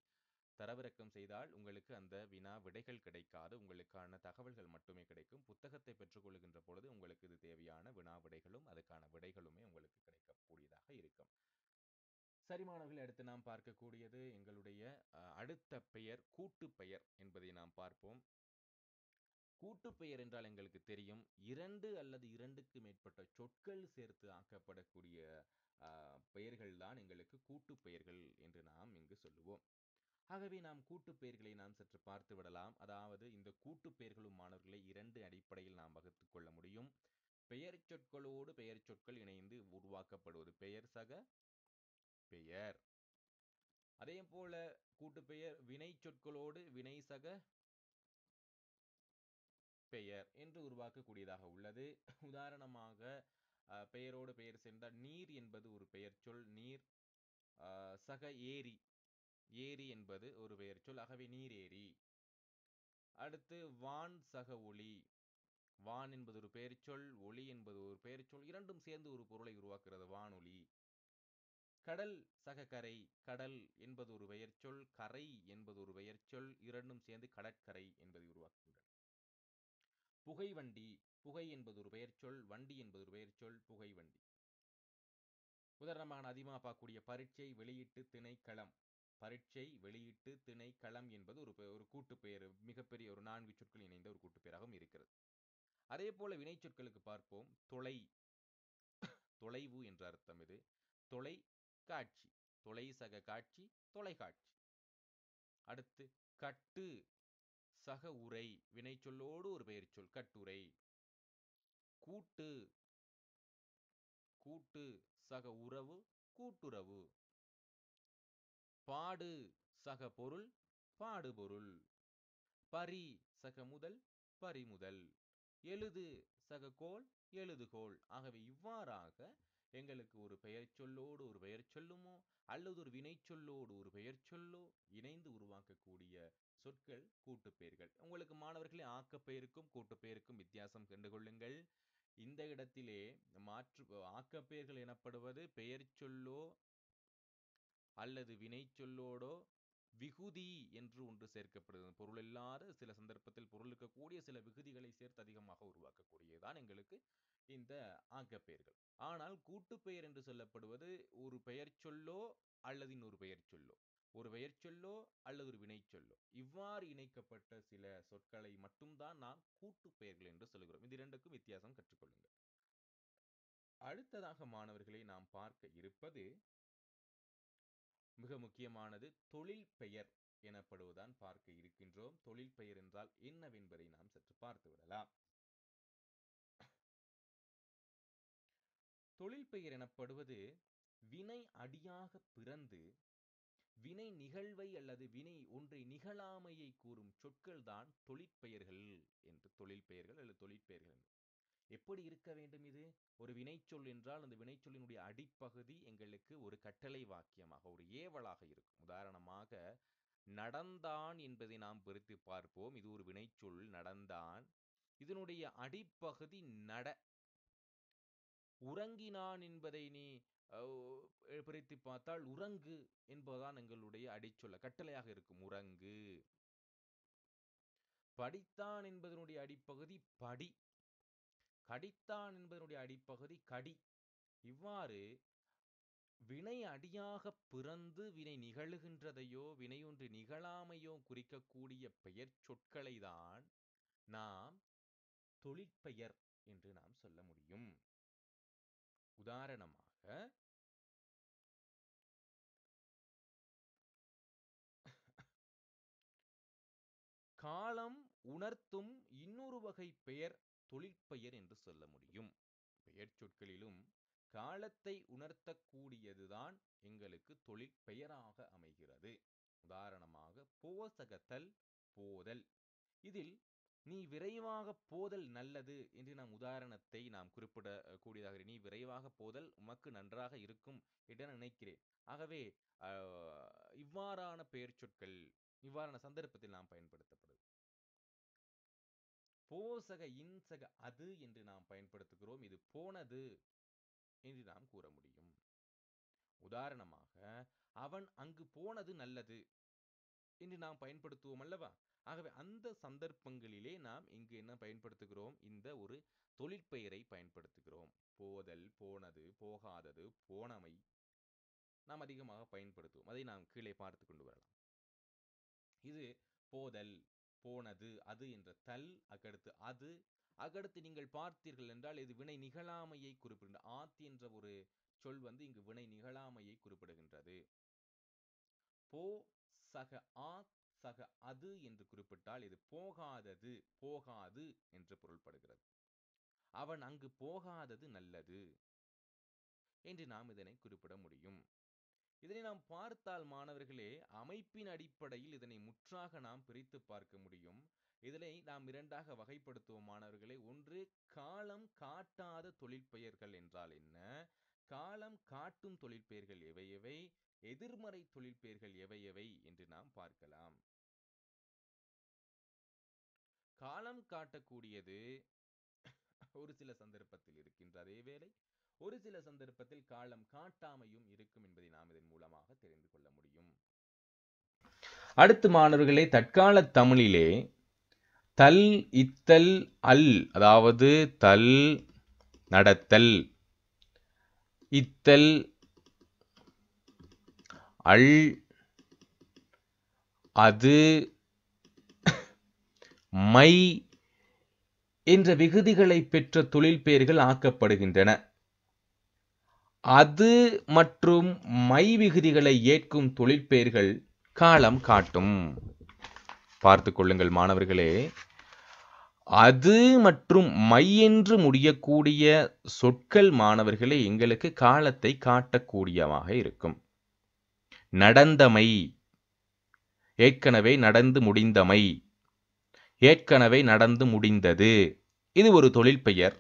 தரவிறக்கம் செய்தால் உங்களுக்கு அந்த வினா விடைகள் கிடைக்காது உங்களுக்கான தகவல்கள் மட்டுமே கிடைக்கும் புத்தகத்தை பெற்றுக்கொள்கின்ற பொழுது உங்களுக்கு இது தேவையான வினா விடைகளும் அதுக்கான விடைகளுமே உங்களுக்கு கிடைக்கக்கூடியதாக இருக்கும் சரி மாணவர்கள் அடுத்து நாம் பார்க்கக்கூடியது எங்களுடைய அடுத்த பெயர் கூட்டு பெயர் என்பதை நாம் பார்ப்போம் கூட்டுப்பெயர் என்றால் எங்களுக்கு தெரியும் இரண்டு அல்லது இரண்டுக்கு மேற்பட்ட சொற்கள் சேர்த்து ஆக்கப்படக்கூடிய பெயர்கள் தான் எங்களுக்கு கூட்டுப்பெயர்கள் என்று நாம் இங்கு சொல்லுவோம் ஆகவே நாம் கூட்டுப்பெயர்களை நாம் சற்று பார்த்து விடலாம் அதாவது இந்த கூட்டுப்பெயர்களும் மாணவர்களை இரண்டு அடிப்படையில் நாம் வகுத்து கொள்ள முடியும் பெயர் சொற்களோடு பெயர் சொற்கள் இணைந்து உருவாக்கப்படுவது பெயர் சக பெயர் அதே போல கூட்டுப்பெயர் வினை சொற்களோடு வினை சக பெயர் என்று உருவாக்கக்கூடியதாக உள்ளது உதாரணமாக பெயரோடு பெயர் சேர்ந்த நீர் என்பது ஒரு பெயர் சொல் நீர் சக ஏரி ஏரி என்பது ஒரு பெயர் சொல் ஆகவே நீர் ஏரி அடுத்து வான் சக ஒளி வான் என்பது ஒரு பெயர் சொல் ஒளி என்பது ஒரு பெயர் சொல் இரண்டும் சேர்ந்து ஒரு பொருளை உருவாக்குகிறது வானொலி கடல் சக கரை கடல் என்பது ஒரு பெயர் சொல் கரை என்பது ஒரு பெயர் சொல் இரண்டும் சேர்ந்து கடற்கரை என்பதை உருவாக்குகின்றன புகை வண்டி புகை என்பது ஒரு பெயர்ச்சொல் வண்டி என்பது ஒரு பெயர்ச்சொல் புகை வண்டி உதாரணமாக அதிகமாக பார்க்கக்கூடிய பரீட்சை வெளியீட்டு திணைக்களம் பரீட்சை வெளியீட்டு திணைக்களம் என்பது ஒரு ஒரு கூட்டுப்பெயர் மிகப்பெரிய ஒரு நான்கு சொற்கள் இணைந்த ஒரு கூட்டுப்பெயராகவும் இருக்கிறது அதே போல வினைச்சொற்களுக்கு பார்ப்போம் தொலை தொலைவு என்ற அர்த்தம் இது தொலை காட்சி தொலை சக காட்சி தொலைக்காட்சி அடுத்து கட்டு சக உரை வினைச்சொல்லோடு ஒரு பெயர் சொல் கட்டுரை கூட்டு கூட்டு சக உறவு கூட்டுறவு பாடு சக பொருள் பாடுபொருள் பரி சக முதல் பறிமுதல் எழுது சக கோல் எழுதுகோல் ஆகவே இவ்வாறாக எங்களுக்கு ஒரு பெயர் சொல்லோடு ஒரு பெயர் சொல்லுமோ அல்லது ஒரு வினைச்சொல்லோடு ஒரு பெயர் சொல்லோ இணைந்து உருவாக்கக்கூடிய சொற்கள் கூட்டுப்பெயர்கள் உங்களுக்கு மாணவர்களே ஆக்கப்பெயருக்கும் கூட்டுப்பெயருக்கும் வித்தியாசம் கண்டு கொள்ளுங்கள் இந்த இடத்திலே மாற்று ஆக்கப்பெயர்கள் எனப்படுவது பெயர் சொல்லோ அல்லது வினைச்சொல்லோடோ விகுதி என்று ஒன்று சேர்க்கப்படுகிறது பொருள் இல்லாத சில சந்தர்ப்பத்தில் பொருள் இருக்கக்கூடிய சில விகுதிகளை சேர்த்து அதிகமாக உருவாக்கக்கூடியதுதான் எங்களுக்கு இந்த ஆக்கப்பெயர்கள் ஆனால் கூட்டுப்பெயர் என்று சொல்லப்படுவது ஒரு பெயர் சொல்லோ அல்லது இன்னொரு பெயர் சொல்லோ ஒரு பெயர் சொல்லோ அல்லது ஒரு வினை சொல்லோ இவ்வாறு இணைக்கப்பட்ட சில சொற்களை மட்டும்தான் நாம் கூட்டு பெயர்கள் என்று சொல்கிறோம் இது இரண்டுக்கும் வித்தியாசம் கற்றுக்கொள்ளுங்கள் அடுத்ததாக மாணவர்களை நாம் பார்க்க இருப்பது மிக முக்கியமானது தொழில் பெயர் எனப்படுவதான் பார்க்க இருக்கின்றோம் தொழில் பெயர் என்றால் என்னவென்பதை நாம் சற்று பார்த்து விடலாம் தொழில் பெயர் எனப்படுவது வினை அடியாக பிறந்து வினை நிகழ்வை அல்லது வினை ஒன்றை நிகழாமையை கூறும் சொற்கள்தான் தொழிற்பெயர்கள் என்று தொழில் பெயர்கள் அல்லது தொழிற்பெயர்கள் எப்படி இருக்க வேண்டும் இது ஒரு வினைச்சொல் என்றால் அந்த வினைச்சொல்லினுடைய அடிப்பகுதி எங்களுக்கு ஒரு கட்டளை வாக்கியமாக ஒரு ஏவலாக இருக்கும் உதாரணமாக நடந்தான் என்பதை நாம் பிரித்து பார்ப்போம் இது ஒரு வினைச்சொல் நடந்தான் இதனுடைய அடிப்பகுதி நட உறங்கினான் என்பதை நீ பிரித்து பார்த்தால் உறங்கு என்பதுதான் எங்களுடைய அடிச்சொல்ல கட்டளையாக இருக்கும் உறங்கு படித்தான் என்பதனுடைய அடிப்பகுதி படி கடித்தான் என்பதனுடைய அடிப்பகுதி கடி இவ்வாறு வினை அடியாகப் பிறந்து வினை நிகழுகின்றதையோ வினையொன்று நிகழாமையோ குறிக்கக்கூடிய பெயர் சொற்களை தான் நாம் தொழிற்பெயர் என்று நாம் சொல்ல முடியும் உதாரணமாக காலம் உணர்த்தும் இன்னொரு வகை பெயர் தொழிற்பெயர் என்று சொல்ல முடியும் பெயர் சொற்களிலும் காலத்தை உணர்த்தக்கூடியதுதான் எங்களுக்கு தொழிற்பெயராக அமைகிறது உதாரணமாக போசகத்தல் போதல் இதில் நீ விரைவாக போதல் நல்லது என்று நாம் உதாரணத்தை நாம் குறிப்பிடக்கூடியதாக நீ விரைவாக போதல் உமக்கு நன்றாக இருக்கும் என்று நினைக்கிறேன் ஆகவே இவ்வாறான பெயர் சொற்கள் இவ்வாறான சந்தர்ப்பத்தில் நாம் பயன்படுத்தப்படுது போசக இன்சக அது என்று நாம் பயன்படுத்துகிறோம் இது போனது என்று நாம் கூற முடியும் உதாரணமாக அவன் அங்கு போனது நல்லது என்று நாம் பயன்படுத்துவோம் அல்லவா ஆகவே அந்த சந்தர்ப்பங்களிலே நாம் இங்கு என்ன பயன்படுத்துகிறோம் இந்த ஒரு தொழிற்பெயரை பயன்படுத்துகிறோம் போதல் போனது போகாதது போனமை நாம் அதிகமாக பயன்படுத்துவோம் அதை நாம் கீழே பார்த்து கொண்டு வரலாம் இது போதல் போனது அது என்ற தல் அக்கடுத்து அது அக்கடுத்து நீங்கள் பார்த்தீர்கள் என்றால் இது வினை நிகழாமையை குறிப்பிடுகின்ற ஆத் என்ற ஒரு சொல் வந்து இங்கு வினை நிகழாமையை குறிப்பிடுகின்றது போ சக ஆத் சக அது என்று குறிப்பிட்டால் இது போகாதது போகாது என்று பொருள்படுகிறது அவன் அங்கு போகாதது நல்லது என்று நாம் இதனை குறிப்பிட முடியும் இதனை நாம் பார்த்தால் மாணவர்களே அமைப்பின் அடிப்படையில் இதனை முற்றாக நாம் பிரித்து பார்க்க முடியும் இதனை நாம் இரண்டாக வகைப்படுத்துவோம் மாணவர்களே ஒன்று காலம் காட்டாத தொழிற்பெயர்கள் என்றால் என்ன காலம் காட்டும் தொழிற்பெயர்கள் எவை எவை எதிர்மறை தொழிற்பெயர்கள் எவை எவை என்று நாம் பார்க்கலாம் காலம் காட்டக்கூடியது ஒரு சில சந்தர்ப்பத்தில் இருக்கின்ற அதே வேளை ஒரு சில சந்தர்ப்பத்தில் காலம் காட்டாமையும் இருக்கும் என்பதை நாம் இதன் மூலமாக தெரிந்து கொள்ள முடியும் அடுத்து மாணவர்களே தற்கால தமிழிலே தல் இத்தல் அல் அதாவது தல் நடத்தல் இத்தல் அல் அது மை என்ற விகுதிகளை பெற்ற தொழில் பெயர்கள் ஆக்கப்படுகின்றன அது மற்றும் மை விகுதிகளை ஏற்கும் தொழிற்பெயர்கள் காலம் காட்டும் பார்த்து கொள்ளுங்கள் மாணவர்களே அது மற்றும் மை என்று முடியக்கூடிய சொற்கள் மாணவர்களே எங்களுக்கு காலத்தை காட்டக்கூடியவாக இருக்கும் நடந்தமை ஏற்கனவே நடந்து முடிந்தமை ஏற்கனவே நடந்து முடிந்தது இது ஒரு தொழிற்பெயர்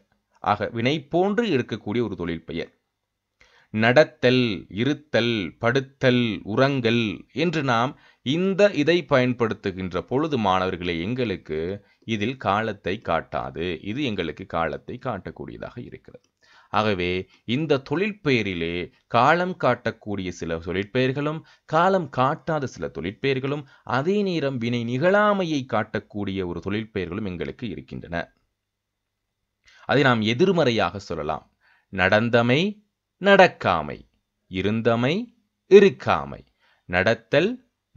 ஆக வினை போன்று இருக்கக்கூடிய ஒரு தொழிற்பெயர் நடத்தல் இருத்தல் படுத்தல் உறங்கல் என்று நாம் இந்த இதை பயன்படுத்துகின்ற பொழுது மாணவர்களே எங்களுக்கு இதில் காலத்தை காட்டாது இது எங்களுக்கு காலத்தை காட்டக்கூடியதாக இருக்கிறது ஆகவே இந்த தொழிற்பெயரிலே காலம் காட்டக்கூடிய சில தொழிற்பெயர்களும் காலம் காட்டாத சில தொழிற்பெயர்களும் அதே நேரம் வினை நிகழாமையை காட்டக்கூடிய ஒரு தொழிற்பெயர்களும் எங்களுக்கு இருக்கின்றன அதை நாம் எதிர்மறையாக சொல்லலாம் நடந்தமை நடக்காமை இருந்தமை இருக்காமை நடத்தல்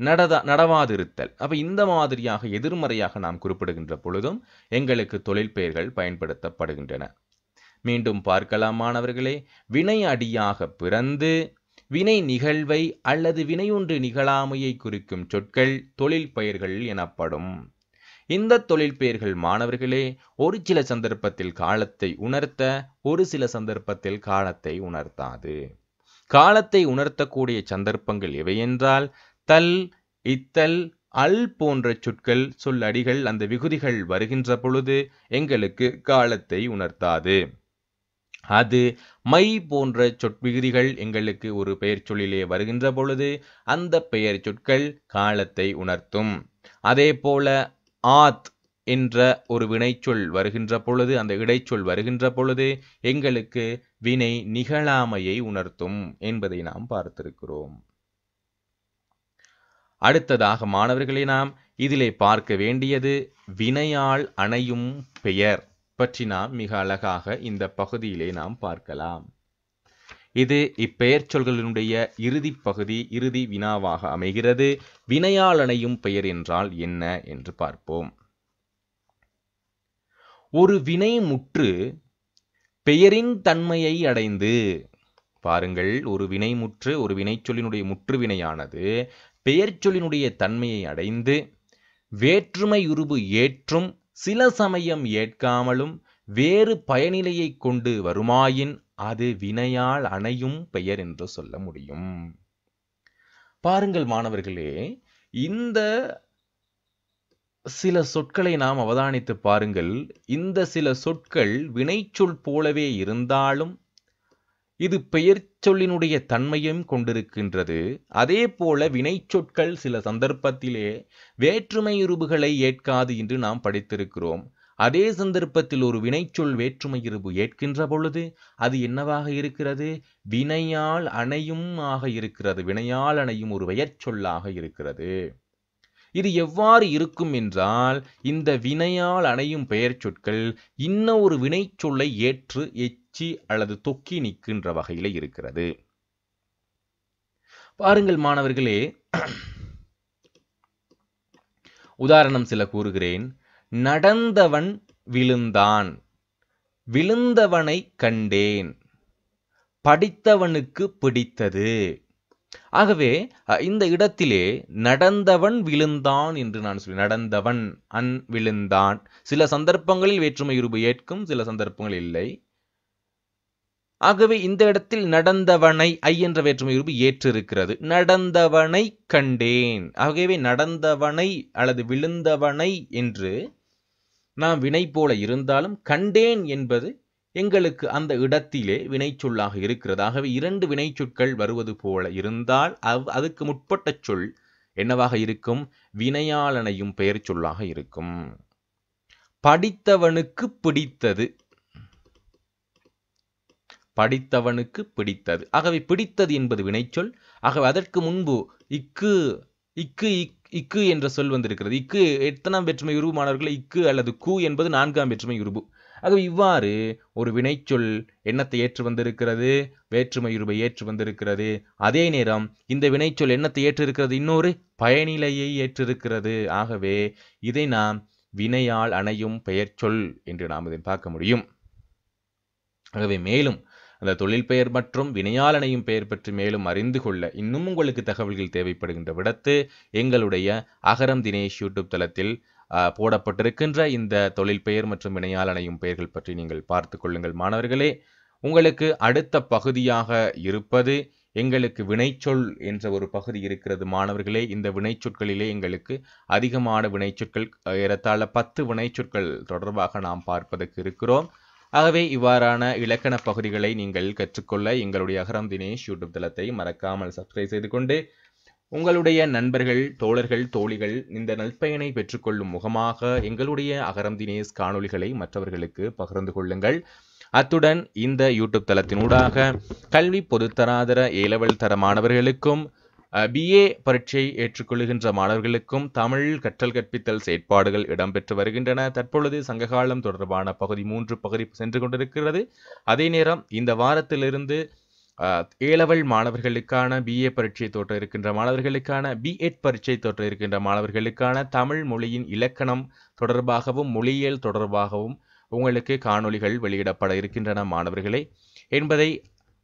நடதா நடவாதிருத்தல் அப்ப இந்த மாதிரியாக எதிர்மறையாக நாம் குறிப்பிடுகின்ற பொழுதும் எங்களுக்கு தொழில் பெயர்கள் பயன்படுத்தப்படுகின்றன மீண்டும் பார்க்கலாம் மாணவர்களே வினை அடியாக பிறந்து வினை நிகழ்வை அல்லது வினையொன்று நிகழாமையை குறிக்கும் சொற்கள் தொழில் பெயர்கள் எனப்படும் இந்த தொழில் பெயர்கள் மாணவர்களே ஒரு சில சந்தர்ப்பத்தில் காலத்தை உணர்த்த ஒரு சில சந்தர்ப்பத்தில் காலத்தை உணர்த்தாது காலத்தை உணர்த்தக்கூடிய சந்தர்ப்பங்கள் எவையென்றால் தல் இத்தல் அல் போன்ற சொற்கள் சொல்லடிகள் அந்த விகுதிகள் வருகின்ற பொழுது எங்களுக்கு காலத்தை உணர்த்தாது அது மை போன்ற சொற்பிகுதிகள் எங்களுக்கு ஒரு பெயர் சொல்லிலே வருகின்ற பொழுது அந்த பெயர் சொற்கள் காலத்தை உணர்த்தும் அதே போல ஆத் என்ற ஒரு வினைச்சொல் வருகின்ற பொழுது அந்த இடைச்சொல் வருகின்ற பொழுது எங்களுக்கு வினை நிகழாமையை உணர்த்தும் என்பதை நாம் பார்த்திருக்கிறோம் அடுத்ததாக மாணவர்களை நாம் இதிலே பார்க்க வேண்டியது வினையால் அணையும் பெயர் பற்றி நாம் மிக அழகாக இந்த பகுதியிலே நாம் பார்க்கலாம் இது இப்பெயர் சொல்களினுடைய இறுதி பகுதி இறுதி வினாவாக அமைகிறது வினையாளனையும் பெயர் என்றால் என்ன என்று பார்ப்போம் ஒரு வினை முற்று பெயரின் தன்மையை அடைந்து பாருங்கள் ஒரு வினைமுற்று ஒரு வினைச்சொல்லினுடைய முற்றுவினையானது பெயர்ச்சொல்லினுடைய தன்மையை அடைந்து வேற்றுமை உருவு ஏற்றும் சில சமயம் ஏற்காமலும் வேறு பயனிலையை கொண்டு வருமாயின் அது வினையால் அணையும் பெயர் என்று சொல்ல முடியும் பாருங்கள் மாணவர்களே இந்த சில சொற்களை நாம் அவதானித்து பாருங்கள் இந்த சில சொற்கள் வினைச்சொல் போலவே இருந்தாலும் இது பெயர் சொல்லினுடைய தன்மையும் கொண்டிருக்கின்றது அதே போல வினைச்சொற்கள் சில சந்தர்ப்பத்திலே வேற்றுமை உருபுகளை ஏற்காது என்று நாம் படித்திருக்கிறோம் அதே சந்தர்ப்பத்தில் ஒரு வினைச்சொல் இருப்பு ஏற்கின்ற பொழுது அது என்னவாக இருக்கிறது வினையால் அணையும் ஆக இருக்கிறது வினையால் அணையும் ஒரு சொல்லாக இருக்கிறது இது எவ்வாறு இருக்கும் என்றால் இந்த வினையால் அணையும் பெயர் சொற்கள் இன்ன ஒரு வினைச்சொல்லை ஏற்று எச்சி அல்லது தொக்கி நிற்கின்ற வகையில் இருக்கிறது பாருங்கள் மாணவர்களே உதாரணம் சில கூறுகிறேன் நடந்தவன் விழுந்தான் விழுந்தவனை கண்டேன் படித்தவனுக்கு பிடித்தது ஆகவே இந்த இடத்திலே நடந்தவன் விழுந்தான் என்று நான் சொல்லி நடந்தவன் அன் விழுந்தான் சில சந்தர்ப்பங்களில் வேற்றுமை இருபு ஏற்கும் சில சந்தர்ப்பங்கள் இல்லை ஆகவே இந்த இடத்தில் நடந்தவனை ஐ என்ற வேற்றுமை உறுப்பு ஏற்றிருக்கிறது நடந்தவனை கண்டேன் ஆகவே நடந்தவனை அல்லது விழுந்தவனை என்று நாம் வினை போல இருந்தாலும் கண்டேன் என்பது எங்களுக்கு அந்த இடத்திலே வினைச்சொல்லாக இருக்கிறது ஆகவே இரண்டு வினைச்சொற்கள் வருவது போல இருந்தால் அவ் அதுக்கு முற்பட்ட சொல் என்னவாக இருக்கும் வினையாளனையும் பெயர் சொல்லாக இருக்கும் படித்தவனுக்கு பிடித்தது படித்தவனுக்கு பிடித்தது ஆகவே பிடித்தது என்பது வினைச்சொல் ஆகவே அதற்கு முன்பு இக்கு இக்கு இக் இக்கு என்ற சொல் வந்திருக்கிறது இக்கு எத்தனாம் வெற்றுமை மாணவர்கள் இக்கு அல்லது கு என்பது நான்காம் வெற்றுமை உருவு ஆகவே இவ்வாறு ஒரு வினைச்சொல் எண்ணத்தை ஏற்று வந்திருக்கிறது வேற்றுமை உருவை ஏற்று வந்திருக்கிறது அதே நேரம் இந்த வினைச்சொல் எண்ணத்தை ஏற்றிருக்கிறது இன்னொரு பயனிலையை ஏற்றிருக்கிறது ஆகவே இதை நாம் வினையால் அணையும் பெயர்ச்சொல் என்று நாம் இதை பார்க்க முடியும் ஆகவே மேலும் அந்த தொழில் பெயர் மற்றும் வினையாளனையும் பெயர் பற்றி மேலும் அறிந்து கொள்ள இன்னும் உங்களுக்கு தகவல்கள் தேவைப்படுகின்ற விடத்து எங்களுடைய அகரம் தினேஷ் யூடியூப் தளத்தில் போடப்பட்டிருக்கின்ற இந்த தொழில் பெயர் மற்றும் வினையாளனையும் பெயர்கள் பற்றி நீங்கள் பார்த்து கொள்ளுங்கள் மாணவர்களே உங்களுக்கு அடுத்த பகுதியாக இருப்பது எங்களுக்கு வினைச்சொல் என்ற ஒரு பகுதி இருக்கிறது மாணவர்களே இந்த வினைச்சொற்களிலே எங்களுக்கு அதிகமான வினைச்சொற்கள் ஏறத்தாழ பத்து வினைச்சொற்கள் தொடர்பாக நாம் பார்ப்பதற்கு இருக்கிறோம் ஆகவே இவ்வாறான இலக்கண பகுதிகளை நீங்கள் கற்றுக்கொள்ள எங்களுடைய அகரம் தினேஷ் யூடியூப் தளத்தை மறக்காமல் சப்ஸ்கிரைப் செய்து கொண்டு உங்களுடைய நண்பர்கள் தோழர்கள் தோழிகள் இந்த நற்பயனை பெற்றுக்கொள்ளும் முகமாக எங்களுடைய அகரம் தினேஷ் காணொலிகளை மற்றவர்களுக்கு பகிர்ந்து கொள்ளுங்கள் அத்துடன் இந்த யூடியூப் தளத்தினூடாக கல்வி பொதுத்தராதர ஏலவல் தர மாணவர்களுக்கும் பிஏ பரீட்சை ஏற்றுக்கொள்கின்ற மாணவர்களுக்கும் தமிழ் கற்றல் கற்பித்தல் செயற்பாடுகள் இடம்பெற்று வருகின்றன தற்பொழுது சங்ககாலம் தொடர்பான பகுதி மூன்று பகுதி சென்று கொண்டிருக்கிறது அதே நேரம் இந்த வாரத்திலிருந்து ஏலவல் மாணவர்களுக்கான பிஏ பரீட்சை தோற்ற இருக்கின்ற மாணவர்களுக்கான பிஎட் பரீட்சை தோற்ற இருக்கின்ற மாணவர்களுக்கான தமிழ் மொழியின் இலக்கணம் தொடர்பாகவும் மொழியியல் தொடர்பாகவும் உங்களுக்கு காணொளிகள் வெளியிடப்பட இருக்கின்றன மாணவர்களே என்பதை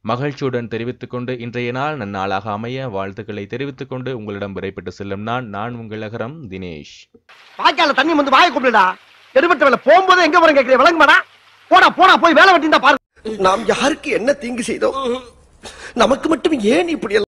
மகிழ்ச்சியுடன் தெரிவித்துக் கொண்டு இன்றைய நாள் நன்னாளாக அமைய வாழ்த்துக்களை தெரிவித்துக் கொண்டு உங்களிடம் விடைபெற்று செல்லும் நான் நான் உங்கள் அகரம் தினேஷ் வாய்க்கால தண்ணி வந்து வாய கூப்பிடுடா எடுபட்ட வேலை போகும்போது எங்க போறேன் கேட்கிறேன் விளங்குமாடா போடா போடா போய் வேலை வெட்டி பாரு நாம் யாருக்கு என்ன தீங்கு செய்தோம் நமக்கு மட்டும் ஏன் இப்படி